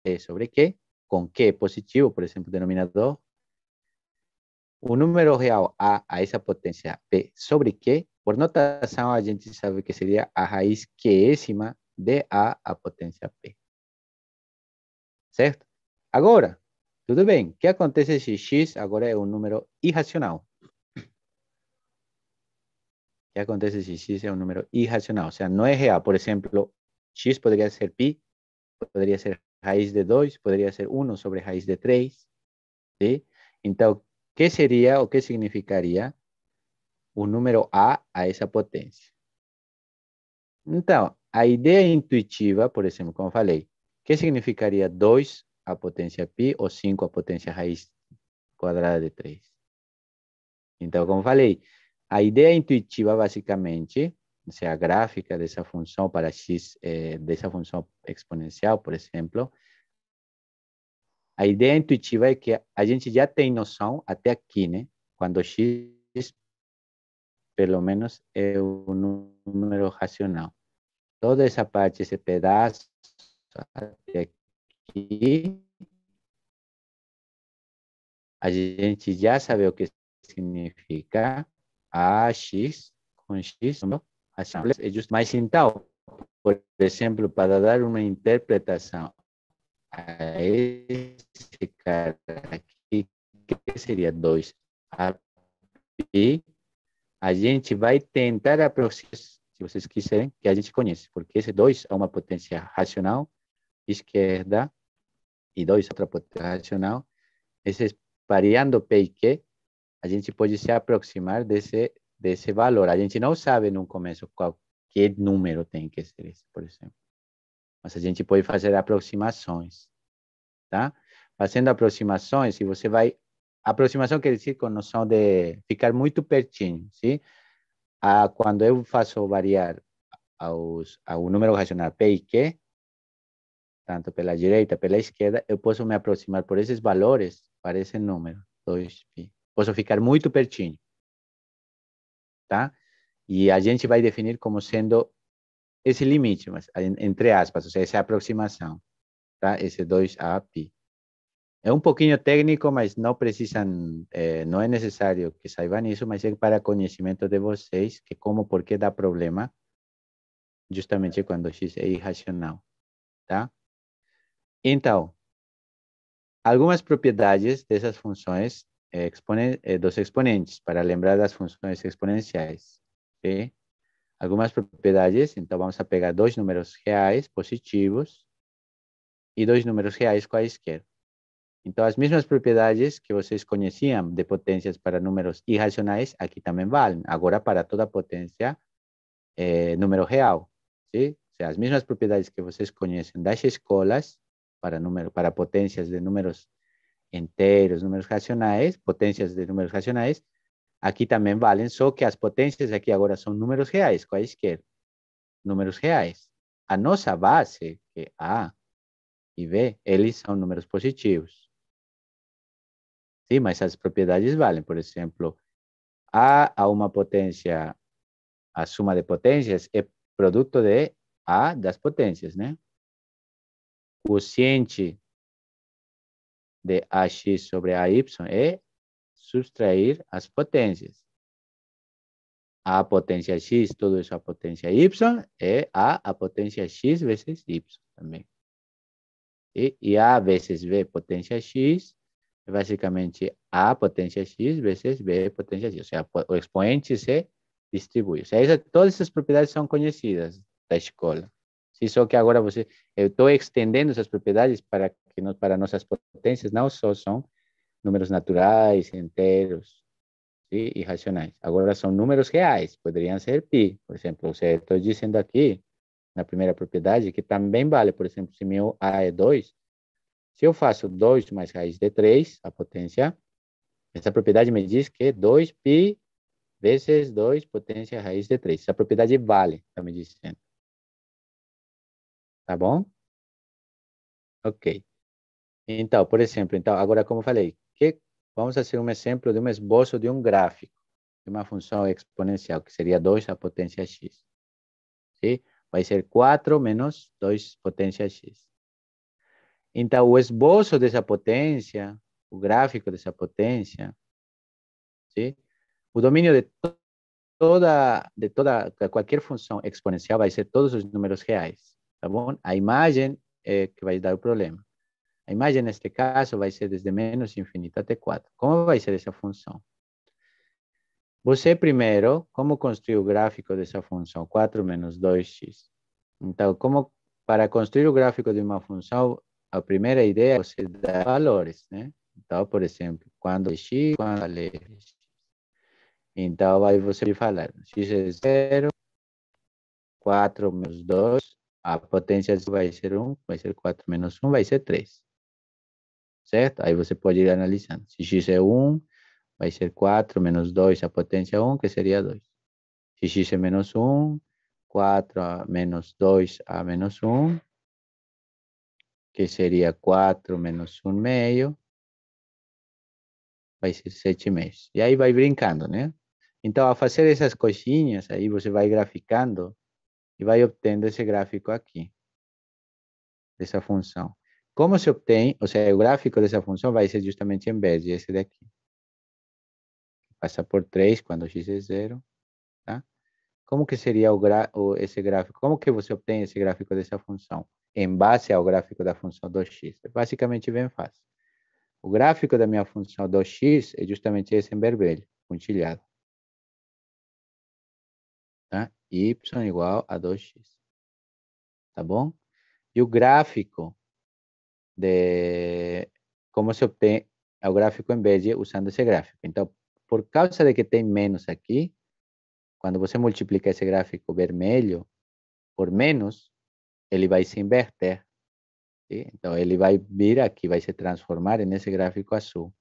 é sobre q, com q positivo, por exemplo, denominador, o número real a a essa potência p sobre q, por notação a gente sabe que seria a raiz quésima de a a potência p. Certo? Agora, tudo bem, o que acontece se x agora é um número irracional? O que acontece se x é um número irracional? Ou seja, não é real. Por exemplo, x poderia ser π, poderia ser raiz de 2, poderia ser 1 sobre raiz de 3. Sim? Então, o que seria, o que significaria o número a a essa potência? Então, a ideia intuitiva, por exemplo, como falei, o que significaria 2 a potência π ou 5 a potência raiz quadrada de 3. Então, como falei, a ideia intuitiva, basicamente, se a gráfica dessa função para x, eh, dessa função exponencial, por exemplo, a ideia intuitiva é que a gente já tem noção até aqui, né? Quando x, pelo menos, é um número racional. Toda essa parte, esse pedaço até aqui. a gente já sabe o que significa AX com X, né? assim, é então, mais Por exemplo, para dar uma interpretação a esse cara aqui, que seria 2 e a gente vai tentar aproximar, se vocês quiserem, que a gente conhece, porque esse 2 é uma potência racional izquierda e dois outra potência racional, esses variando P e Q, a gente pode se aproximar desse, desse valor. A gente não sabe no começo qual que número tem que ser esse, por exemplo. Mas ¿tá? a gente pode fazer aproximações, tá? Fazendo aproximações, e você vai... Aproximação quer dizer com noção de ficar muito pertinho, sim? Ah, quando eu faço variar aos, ao número racional P e Q, tanto pela direita, pela esquerda, eu posso me aproximar por esses valores, para esse número, 2π. Posso ficar muito pertinho. Tá? E a gente vai definir como sendo esse limite, mas entre aspas, ou seja, essa aproximação, tá? Esse 2AP. É um pouquinho técnico, mas não precisam, é, não é necessário que saibam isso, mas é para conhecimento de vocês que como, por que dá problema, justamente quando x é irracional, tá? Então, algumas propriedades dessas funções eh, exponen eh, dos exponentes, para lembrar das funções exponenciais. Okay? Algumas propriedades, então vamos a pegar dois números reais positivos e dois números reais quaisquer. Então, as mesmas propriedades que vocês conheciam de potências para números irracionais, aqui também valem. Agora, para toda potência, é número real. Sim? Seja, as mesmas propriedades que vocês conhecem das escolas, para, número, para potencias de números inteiros, números racionais, potências de números racionais, aqui também valem, só que as potências aqui agora são números reais, quaisquer, números reais. A nossa base, que é A e B, eles são números positivos. Sim, mas as propriedades valem, por exemplo, A a uma potência, a suma de potências é produto de A das potências, né? quociente de AX sobre AY é subtrair as potências. A potência X, tudo isso a potência Y, é A, a potência X vezes Y também. E, e A vezes B, potência X, é basicamente A potência X vezes B potência X. Ou seja, o expoente se distribui. Ou seja, todas essas propriedades são conhecidas da escola só que agora você, eu eh, estou estendendo essas propriedades para que no, para nossas potências não só são números naturais, inteiros sim e racionais. Agora são números reais, poderiam ser pi, por exemplo. Ou seja, estou dizendo aqui na primeira propriedade que também vale, por exemplo, se meu a é 2, se eu faço 2 mais raiz de 3, a potência, essa propriedade me diz que 2π vezes 2 potência raiz de 3. Essa propriedade vale, está me dizendo. Tá bom? Ok. Então, por exemplo, então, agora como eu falei, que vamos fazer um exemplo de um esboço de um gráfico, de uma função exponencial, que seria 2 à potência x. Sim? Vai ser 4 menos 2 potência x. Então, o esboço dessa potência, o gráfico dessa potência, sim? o domínio de toda, de toda qualquer função exponencial vai ser todos os números reais tá bom? A imagem é que vai dar o problema. A imagem, neste caso, vai ser desde menos infinito até 4. Como vai ser essa função? Você primeiro, como construir o gráfico dessa função? 4 menos 2x. Então, como para construir o gráfico de uma função, a primeira ideia é você dar valores, né? Então, por exemplo, quando é x, quando é x. Então, aí você vai falar, x é 0, 4 menos 2, a potência vai ser 1, vai ser 4 menos 1, vai ser 3. Certo? Aí você pode ir analisando. Se x é 1, vai ser 4 menos 2, a potência 1, é que seria 2. Se x é menos 1, 4 a menos 2 a menos 1, que seria 4 menos 1 meio, vai ser 7 meios. E aí vai brincando, né? Então, ao fazer essas coisinhas, aí você vai graficando e vai obtendo esse gráfico aqui, dessa função. Como se obtém, ou seja, o gráfico dessa função vai ser justamente em de esse daqui. Passa por 3 quando x é zero, tá? Como que seria o gra, o, esse gráfico? Como que você obtém esse gráfico dessa função? Em base ao gráfico da função 2x. É basicamente bem fácil. O gráfico da minha função 2x é justamente esse em vermelho, pontilhado y igual a 2x. Tá bom? E o gráfico de como se obtém o gráfico em de usando esse gráfico. Então, por causa de que tem menos aqui, quando você multiplica esse gráfico vermelho por menos, ele vai se inverter. Sim? Então, ele vai vir aqui, vai se transformar nesse gráfico azul.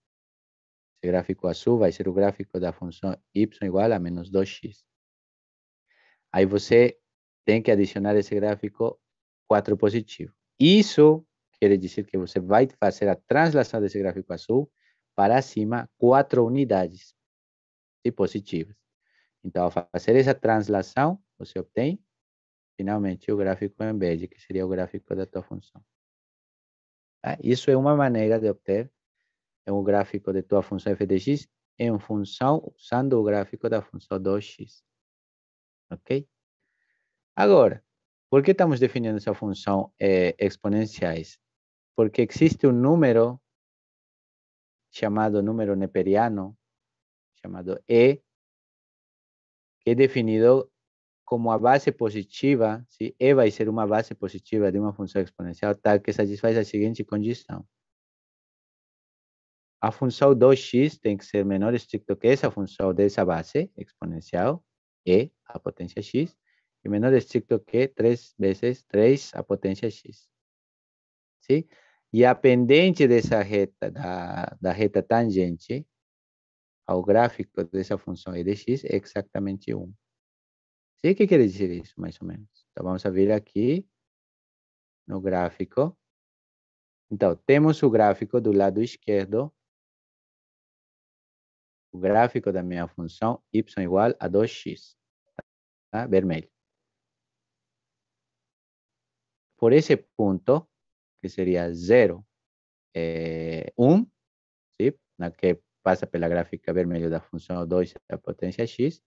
Esse gráfico azul vai ser o gráfico da função y igual a menos 2x. Aí você tem que adicionar esse gráfico 4 positivo. Isso quer dizer que você vai fazer a translação desse gráfico azul para cima 4 unidades de positivas. Então, ao fazer essa translação, você obtém finalmente o gráfico em verde, que seria o gráfico da tua função. Tá? Isso é uma maneira de obter um gráfico de tua função f de x em função usando o gráfico da função 2x ok? Agora, por que estamos definindo essa função é, exponenciais? Porque existe um número chamado número neperiano, chamado E, que é definido como a base positiva, se E vai ser uma base positiva de uma função exponencial tal que satisfaz a seguinte condição. A função 2x tem que ser menor estricto que essa função dessa base exponencial, e a potência x e menor estricto que 3 vezes 3 a potência x. Sim? E a pendente dessa reta, da, da reta tangente ao gráfico dessa função e de x é exatamente 1. Sim? O que quer dizer isso, mais ou menos? Então, vamos abrir aqui no gráfico. Então, temos o gráfico do lado esquerdo o gráfico da minha função y igual a 2x, tá? vermelho. Por esse ponto, que seria 0, 1, é, um, Na que passa pela gráfica vermelha da função 2 da potência x,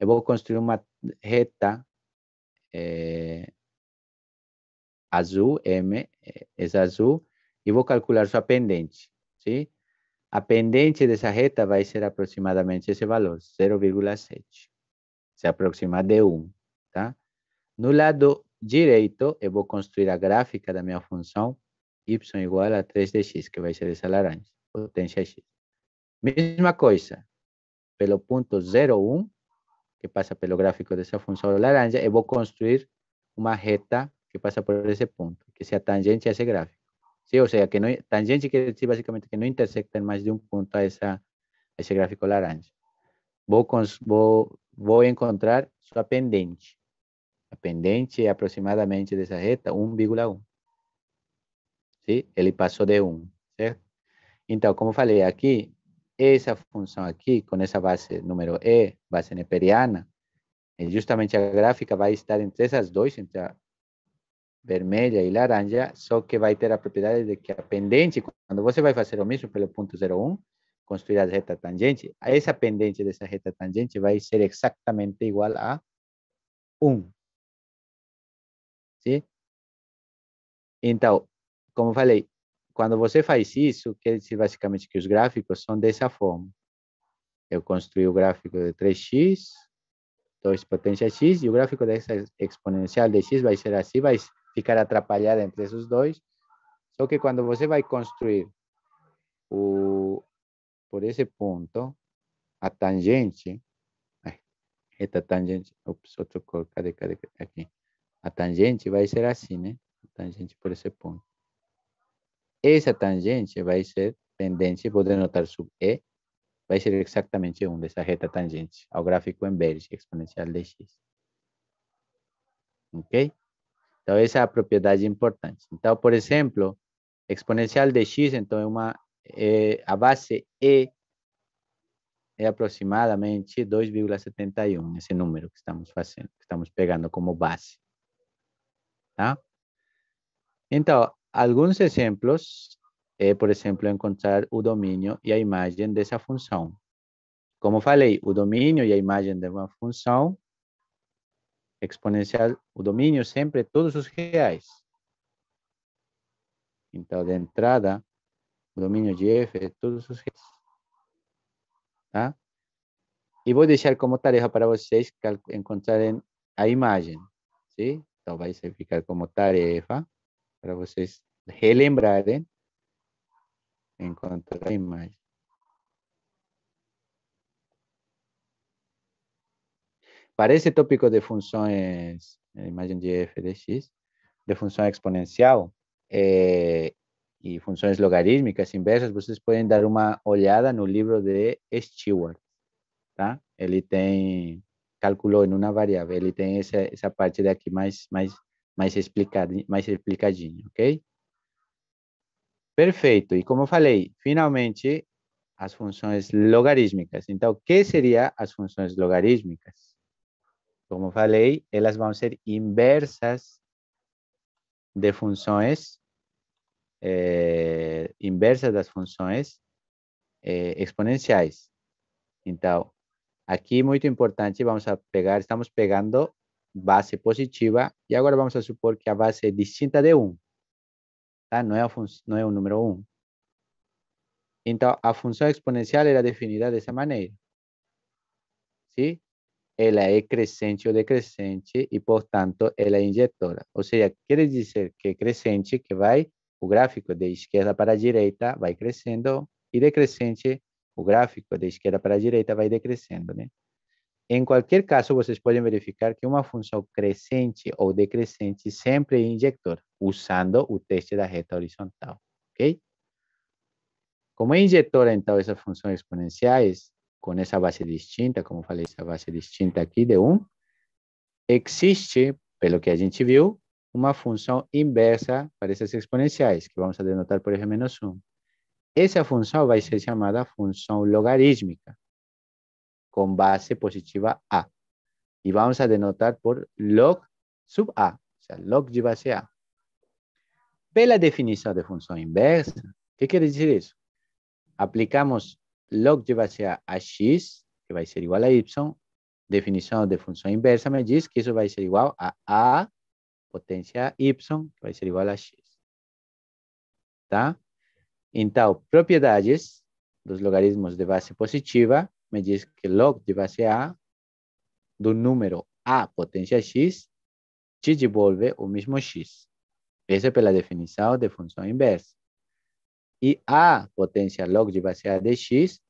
eu vou construir uma reta é, azul, M, eh, essa azul, e vou calcular sua pendente, sim? A pendente dessa reta vai ser aproximadamente esse valor, 0,7. Se aproxima de 1, tá? No lado direito, eu vou construir a gráfica da minha função y igual a 3 dx, que vai ser essa laranja, potência x. Mesma coisa, pelo ponto 0,1, que passa pelo gráfico dessa função laranja, eu vou construir uma reta que passa por esse ponto, que se a tangente a esse gráfico. Sí, o sea, que no, tangencia quiere decir básicamente que no intersecta en más de un punto a, esa, a esse gráfico laranja. Vou, vou, vou encontrar sua pendente. A pendente é aproximadamente dessa reta 1,1. Sí? Ele passou de 1, certo? Então, como falei aqui, essa função aqui, com essa base número E, base neperiana, justamente a gráfica vai estar entre essas duas, entre vermelha e laranja, só que vai ter a propriedade de que a pendente, quando você vai fazer o mesmo pelo ponto 01, construir a reta tangente, essa pendente dessa reta tangente vai ser exatamente igual a 1. Sim? Então, como falei, quando você faz isso, quer dizer basicamente que os gráficos são dessa forma. Eu construí o gráfico de 3x, 2 potência x, e o gráfico dessa exponencial de x vai ser assim, vai ficar atrapalhada entre esses dois. Só que quando você vai construir o, por esse ponto, a tangente, esta tangente, ops, outro cor, cadê, cadê, aqui. A tangente vai ser assim, né? A tangente por esse ponto. Essa tangente vai ser tendente, pode notar sub E, vai ser exatamente 1 um dessa reta tangente ao gráfico em verde exponencial de x. Ok? Então, essa é a propriedade importante. Então, por exemplo, exponencial de x, então, é uma, é, eh, a base E é aproximadamente 2,71, esse número que estamos fazendo, que estamos pegando como base. Tá? Então, alguns exemplos é, por exemplo, encontrar o domínio e a imagem dessa função. Como falei, o domínio e a imagem de uma função exponencial, o dominio siempre, todos os reais. Então, de entrada, dominio domínio de f todos os reais. Y voy a deixar como tarefa para vocês encontrarem a imagen. Entonces, va a ficar como tarea para vocês relembrarem encontrar a imagen. para esse tópico de funções, eh, imagem de f de x, de função exponencial é, eh, e funções logarítmicas inversas, vocês podem dar uma olhada no livro de Stewart, tá? Ele tem calculou em uma variável, ele tem essa, essa parte daqui mais mais mais explicado, mais explicadinho, ok? Perfeito. E como falei, finalmente as funções logarítmicas. Então, o que seria as funções logarítmicas? como falei, elas vão ser inversas de funções, é, inversas das funções é, exponenciais. Então, aqui muito importante, vamos pegar, estamos pegando base positiva e agora vamos supor que a base é distinta de 1, tá? não, é não é o número 1. Então, a função exponencial era definida dessa maneira. Sim? ela é crescente ou decrescente e, portanto, ela é injetora. Ou seja, quer dizer que é crescente, que vai, o gráfico de esquerda para a direita vai crescendo, e decrescente, o gráfico de esquerda para a direita vai decrescendo, né? Em qualquer caso, vocês podem verificar que uma função crescente ou decrescente sempre é injetora, usando o teste da reta horizontal, ok? Como é injetora, então, essas funções exponenciais, com essa base distinta, como falei, essa base distinta aqui de 1, existe, pelo que a gente viu, uma função inversa para essas exponenciais, que vamos denotar por e menos 1. Essa função vai ser chamada função logarítmica, com base positiva A. E vamos denotar por log sub A, ou seja, log de base A. Pela definição de função inversa, o que quer dizer isso? Aplicamos log de base a x, que vai ser igual a y, definição de função inversa me diz que isso vai ser igual a a potência y, que vai ser igual a x. Tá? Então, propriedades dos logaritmos de base positiva me diz que log de base a do número a potência x te devolve o mesmo x. Essa é pela definição de função inversa. E a potência log de base a de x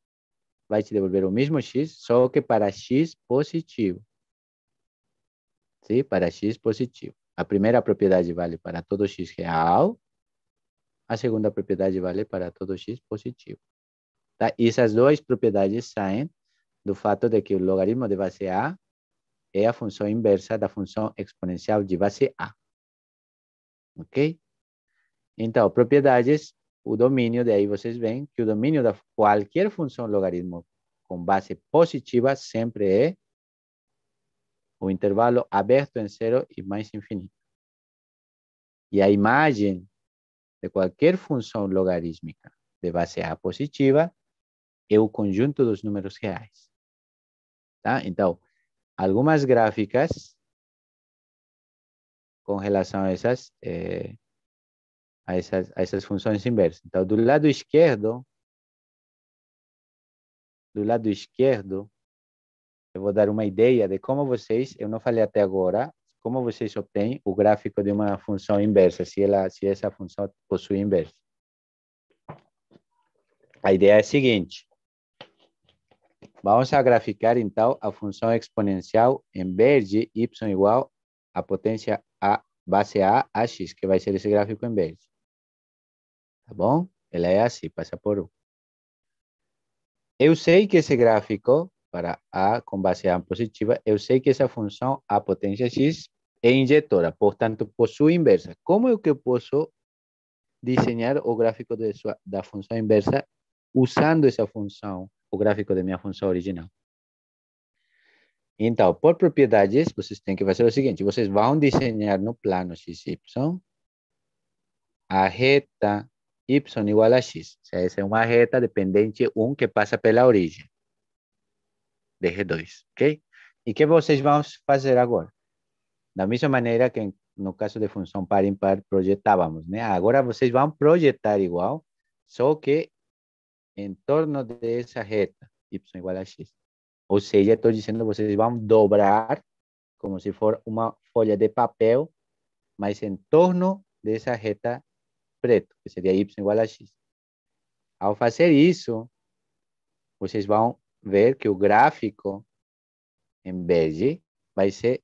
vai te devolver o mesmo x, só que para x positivo. Sim, para x positivo. A primeira propriedade vale para todo x real, a segunda propriedade vale para todo x positivo. Tá? E essas duas propriedades saem do fato de que o logaritmo de base A é a função inversa da função exponencial de base A. Ok? Então, propriedades o domínio, daí vocês veem que o domínio da qualquer função logaritmo com base positiva sempre é o intervalo aberto em zero e mais infinito. E a imagem de qualquer função logarítmica de base A positiva é o conjunto dos números reais. Tá? Então, algumas gráficas com relação a essas eh, essas, a essas funções inversas. Então, do lado esquerdo, do lado esquerdo, eu vou dar uma ideia de como vocês, eu não falei até agora, como vocês obtêm o gráfico de uma função inversa, se, ela, se essa função possui inversa. A ideia é a seguinte. Vamos a graficar, então, a função exponencial em verde, y igual a potência a base a, ax, que vai ser esse gráfico em verde tá bom? Ela é assim, passa por um. Eu sei que esse gráfico para A com base A positiva, eu sei que essa função A potência X é injetora, portanto, possui inversa. Como é que eu posso desenhar o gráfico de sua, da função inversa usando essa função, o gráfico da minha função original? Então, por propriedades, vocês têm que fazer o seguinte, vocês vão desenhar no plano XY a reta y igual a x. O sea, esa es una reta dependente 1 que passa pela origem de g 2 ok? E que vocês vão fazer agora? Da mesma maneira que no caso de função par impar projetávamos, né? Agora vocês vão projetar igual, só que em torno dessa reta, y igual a x. Ou seja, estou dizendo vocês vão dobrar como se for uma folha de papel, mas em torno dessa reta preto, que seria y igual a x. Ao fazer isso, vocês vão ver que o gráfico em verde vai se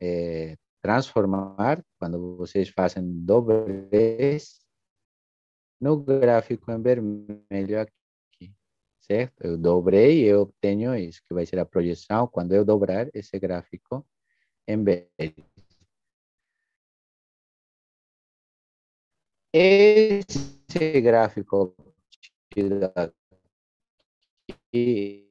é, transformar, quando vocês fazem dobrez no gráfico em vermelho aqui, certo? Eu dobrei e eu obtenho isso, que vai ser a projeção quando eu dobrar esse gráfico em verde. Esse gráfico aqui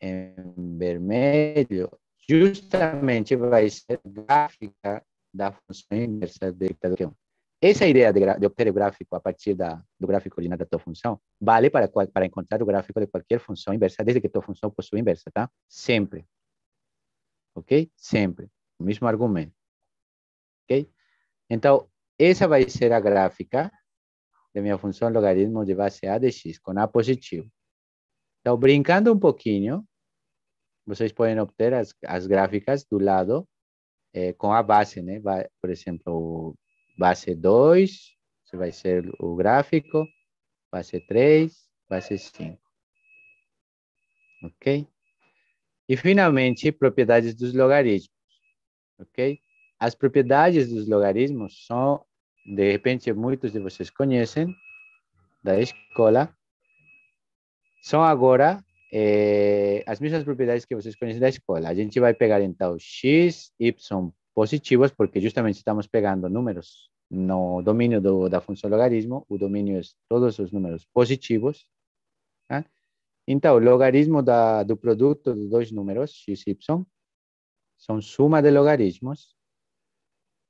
em vermelho justamente vai ser gráfica da função inversa de P1. Essa ideia de, de obter o gráfico a partir da, do gráfico original da tua função vale para, para encontrar o gráfico de qualquer função inversa, desde que tua função possua inversa, tá? Sempre. Ok? Sempre. O mesmo argumento. Ok? Então, essa vai ser a gráfica da minha função logaritmo de base A de x, com A positivo. Então, brincando um pouquinho, vocês podem obter as, as gráficas do lado eh, com a base, né? Vai, por exemplo, base 2, vai ser o gráfico, base 3, base 5. Ok? E, finalmente, propriedades dos logaritmos. Ok? As propriedades dos logaritmos são de repente muitos de vocês conhecem, da escola, são agora é, as mesmas propriedades que vocês conhecem da escola. A gente vai pegar então x, y positivos porque justamente estamos pegando números no domínio do, da função logaritmo, o domínio é todos os números positivos. Tá? Então, o logaritmo da, do produto dos dois números, x e y, são suma de logaritmos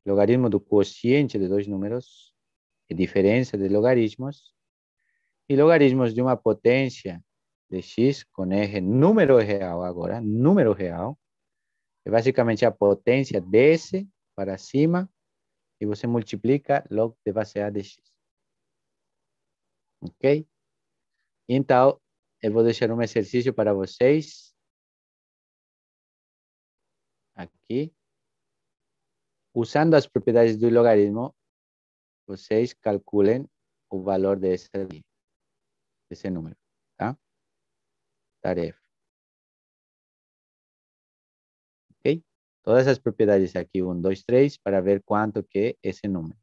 logaritmo do quociente de dois números, é diferença de logaritmos, e logaritmos de uma potência de x com r, número real agora, número real, é basicamente a potência desse para cima, e você multiplica log de base a de x. Ok? Então, eu vou deixar um exercício para vocês. Aqui. usando las propiedades del logaritmo, ustedes calculen el valor de ese, número. ¿tá? Taref. ¿Ok? Todas las propiedades aquí, 1, 2, 3, para ver cuánto que ese número.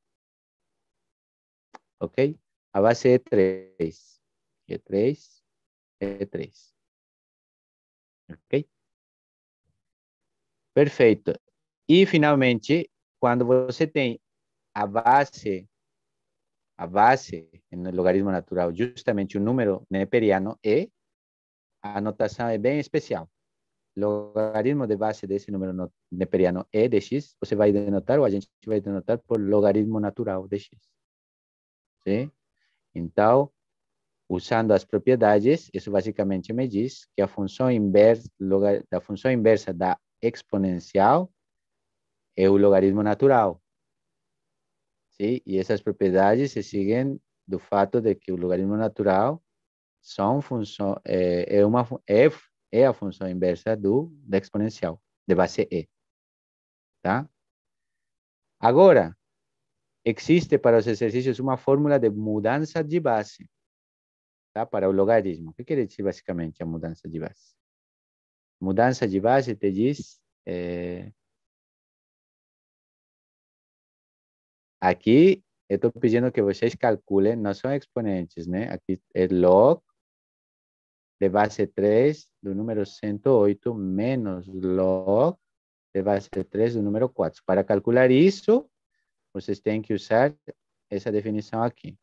¿Ok? A base de 3. E3, E3. Ok? Perfecto. Y finalmente, quando você tem a base, a base no logaritmo natural, justamente o número neperiano e a notação é bem especial. Logaritmo de base desse número neperiano e de x, você vai denotar, ou a gente vai denotar por logaritmo natural de x. Sim? Então, usando as propriedades, isso basicamente me diz que a função inversa, da função inversa da exponencial é o logaritmo natural. Sim? E essas propriedades se seguem do fato de que o logaritmo natural são função, é, é, uma, é, é a função inversa do, da exponencial, de base E. Tá? Agora, existe para os exercícios uma fórmula de mudança de base tá? para o logaritmo. O que quer dizer basicamente a mudança de base? Mudança de base te diz é, eh, Aqui eu estou pedindo que vocês calculem, não são exponentes, né? Aqui é log de base 3 do número 108 menos log de base 3 do número 4. Para calcular isso, vocês têm que usar essa definição aqui.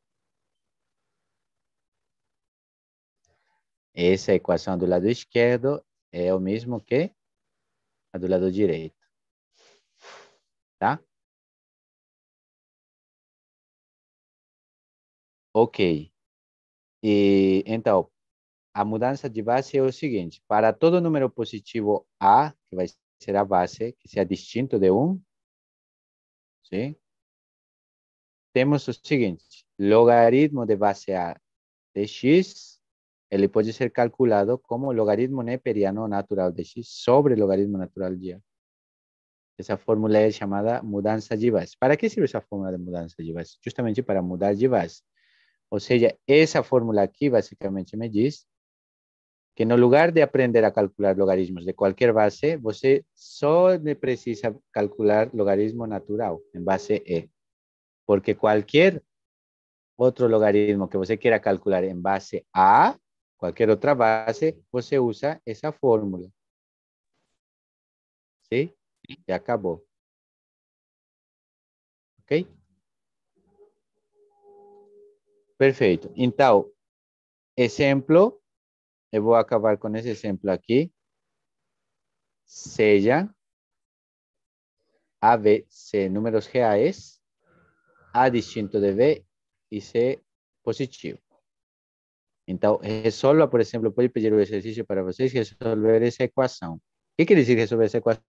Essa equação do lado esquerdo é o mesmo que a do lado direito. Tá? Ok. E, então, a mudança de base é o seguinte: para todo número positivo A, que vai ser a base, que seja distinto de 1, sim? temos o seguinte: logaritmo de base A de x, ele pode ser calculado como logaritmo neperiano natural de x sobre logaritmo natural de A. Essa fórmula é chamada mudança de base. Para que serve essa fórmula de mudança de base? Justamente para mudar de base. O sea, esa fórmula aquí básicamente me dice que en lugar de aprender a calcular logaritmos de cualquier base, usted solo precisa calcular logaritmo natural en base E. Porque cualquier otro logaritmo que usted quiera calcular en base A, cualquier otra base, usted usa esa fórmula. Sí? Ya acabó. Ok? Perfeito. Então, exemplo, eu vou acabar com esse exemplo aqui. Seja A, B, C, números reais, A distinto de B e C positivo. Então, resolva, por exemplo, pode pedir o exercício para vocês resolver essa equação. O que quer dizer resolver essa equação?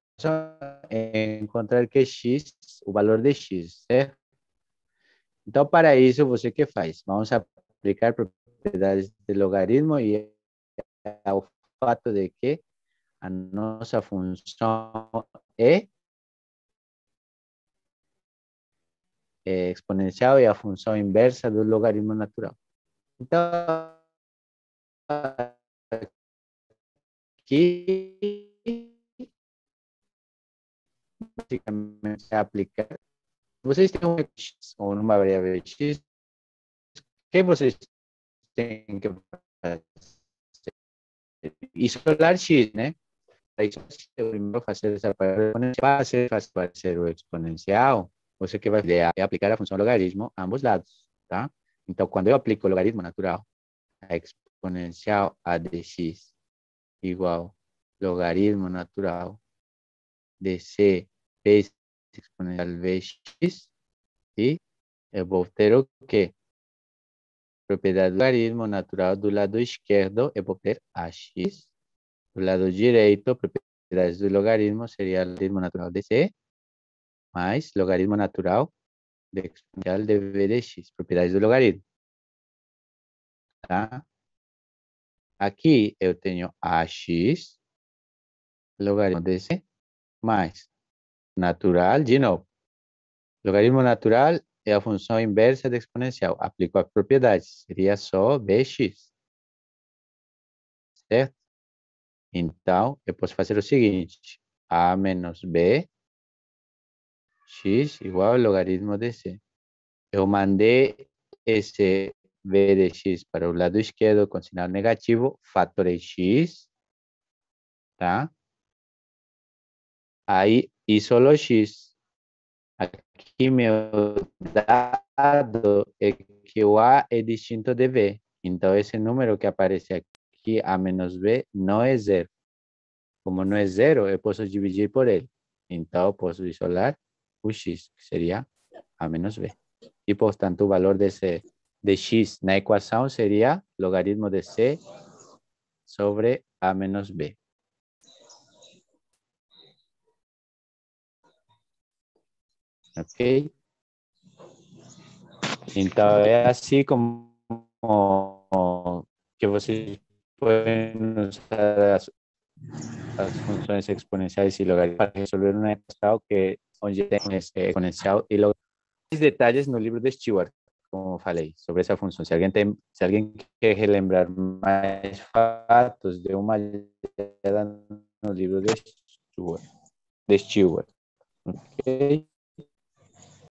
É encontrar que x, o valor de x, certo? Entonces, para eso, ¿qué qué faz? Vamos aplicar propiedades de logaritmo y el fato de que a nossa función e exponencial y a función inversa del logaritmo natural. aquí aqui, a aplicar vocês têm um x ou uma variável x, que vocês têm que fazer? Isolar é x, né? Primeiro fazer essa base, fazer o exponencial, você que vai é aplicar a função logaritmo a ambos lados, tá? Então, quando eu aplico o logaritmo natural, a exponencial a dx igual logaritmo natural de c vezes exponencial vx e eu vou ter o quê? Propriedade do logaritmo natural do lado esquerdo, eu vou ter ax. Do lado direito, propriedades do logaritmo seria logaritmo natural de c mais logaritmo natural de exponencial de v de x, propriedades do logaritmo. Tá? Aqui eu tenho ax logaritmo de c mais natural de novo. Logaritmo natural é a função inversa da exponencial. Aplico as propriedades. Seria só bx. Certo? Então, eu posso fazer o seguinte. a menos b x igual ao logaritmo de c. Eu mandei esse b de x para o lado esquerdo com sinal negativo, fatorei x, tá? Aí y solo me he dado que A es distinto de B. Entonces, ese número que aparece aquí, A menos B, no es cero. Como no es cero, eu posso dividir por él. Entonces, puedo isolar o X, que sería A menos B. y tanto, tanto valor de, C, de X la ecuación sería logaritmo de C sobre A menos B. ¿Ok? Então, así como, que vocês podem usar las funciones exponenciales y e para resolver um estado que onde tem exponencial e logaritmo. detalles en no livro de Stewart, como falei, sobre esa función. Si alguien tem, se alguém quer lembrar más fatos, de uma no livro de Stewart. De Stewart. Okay?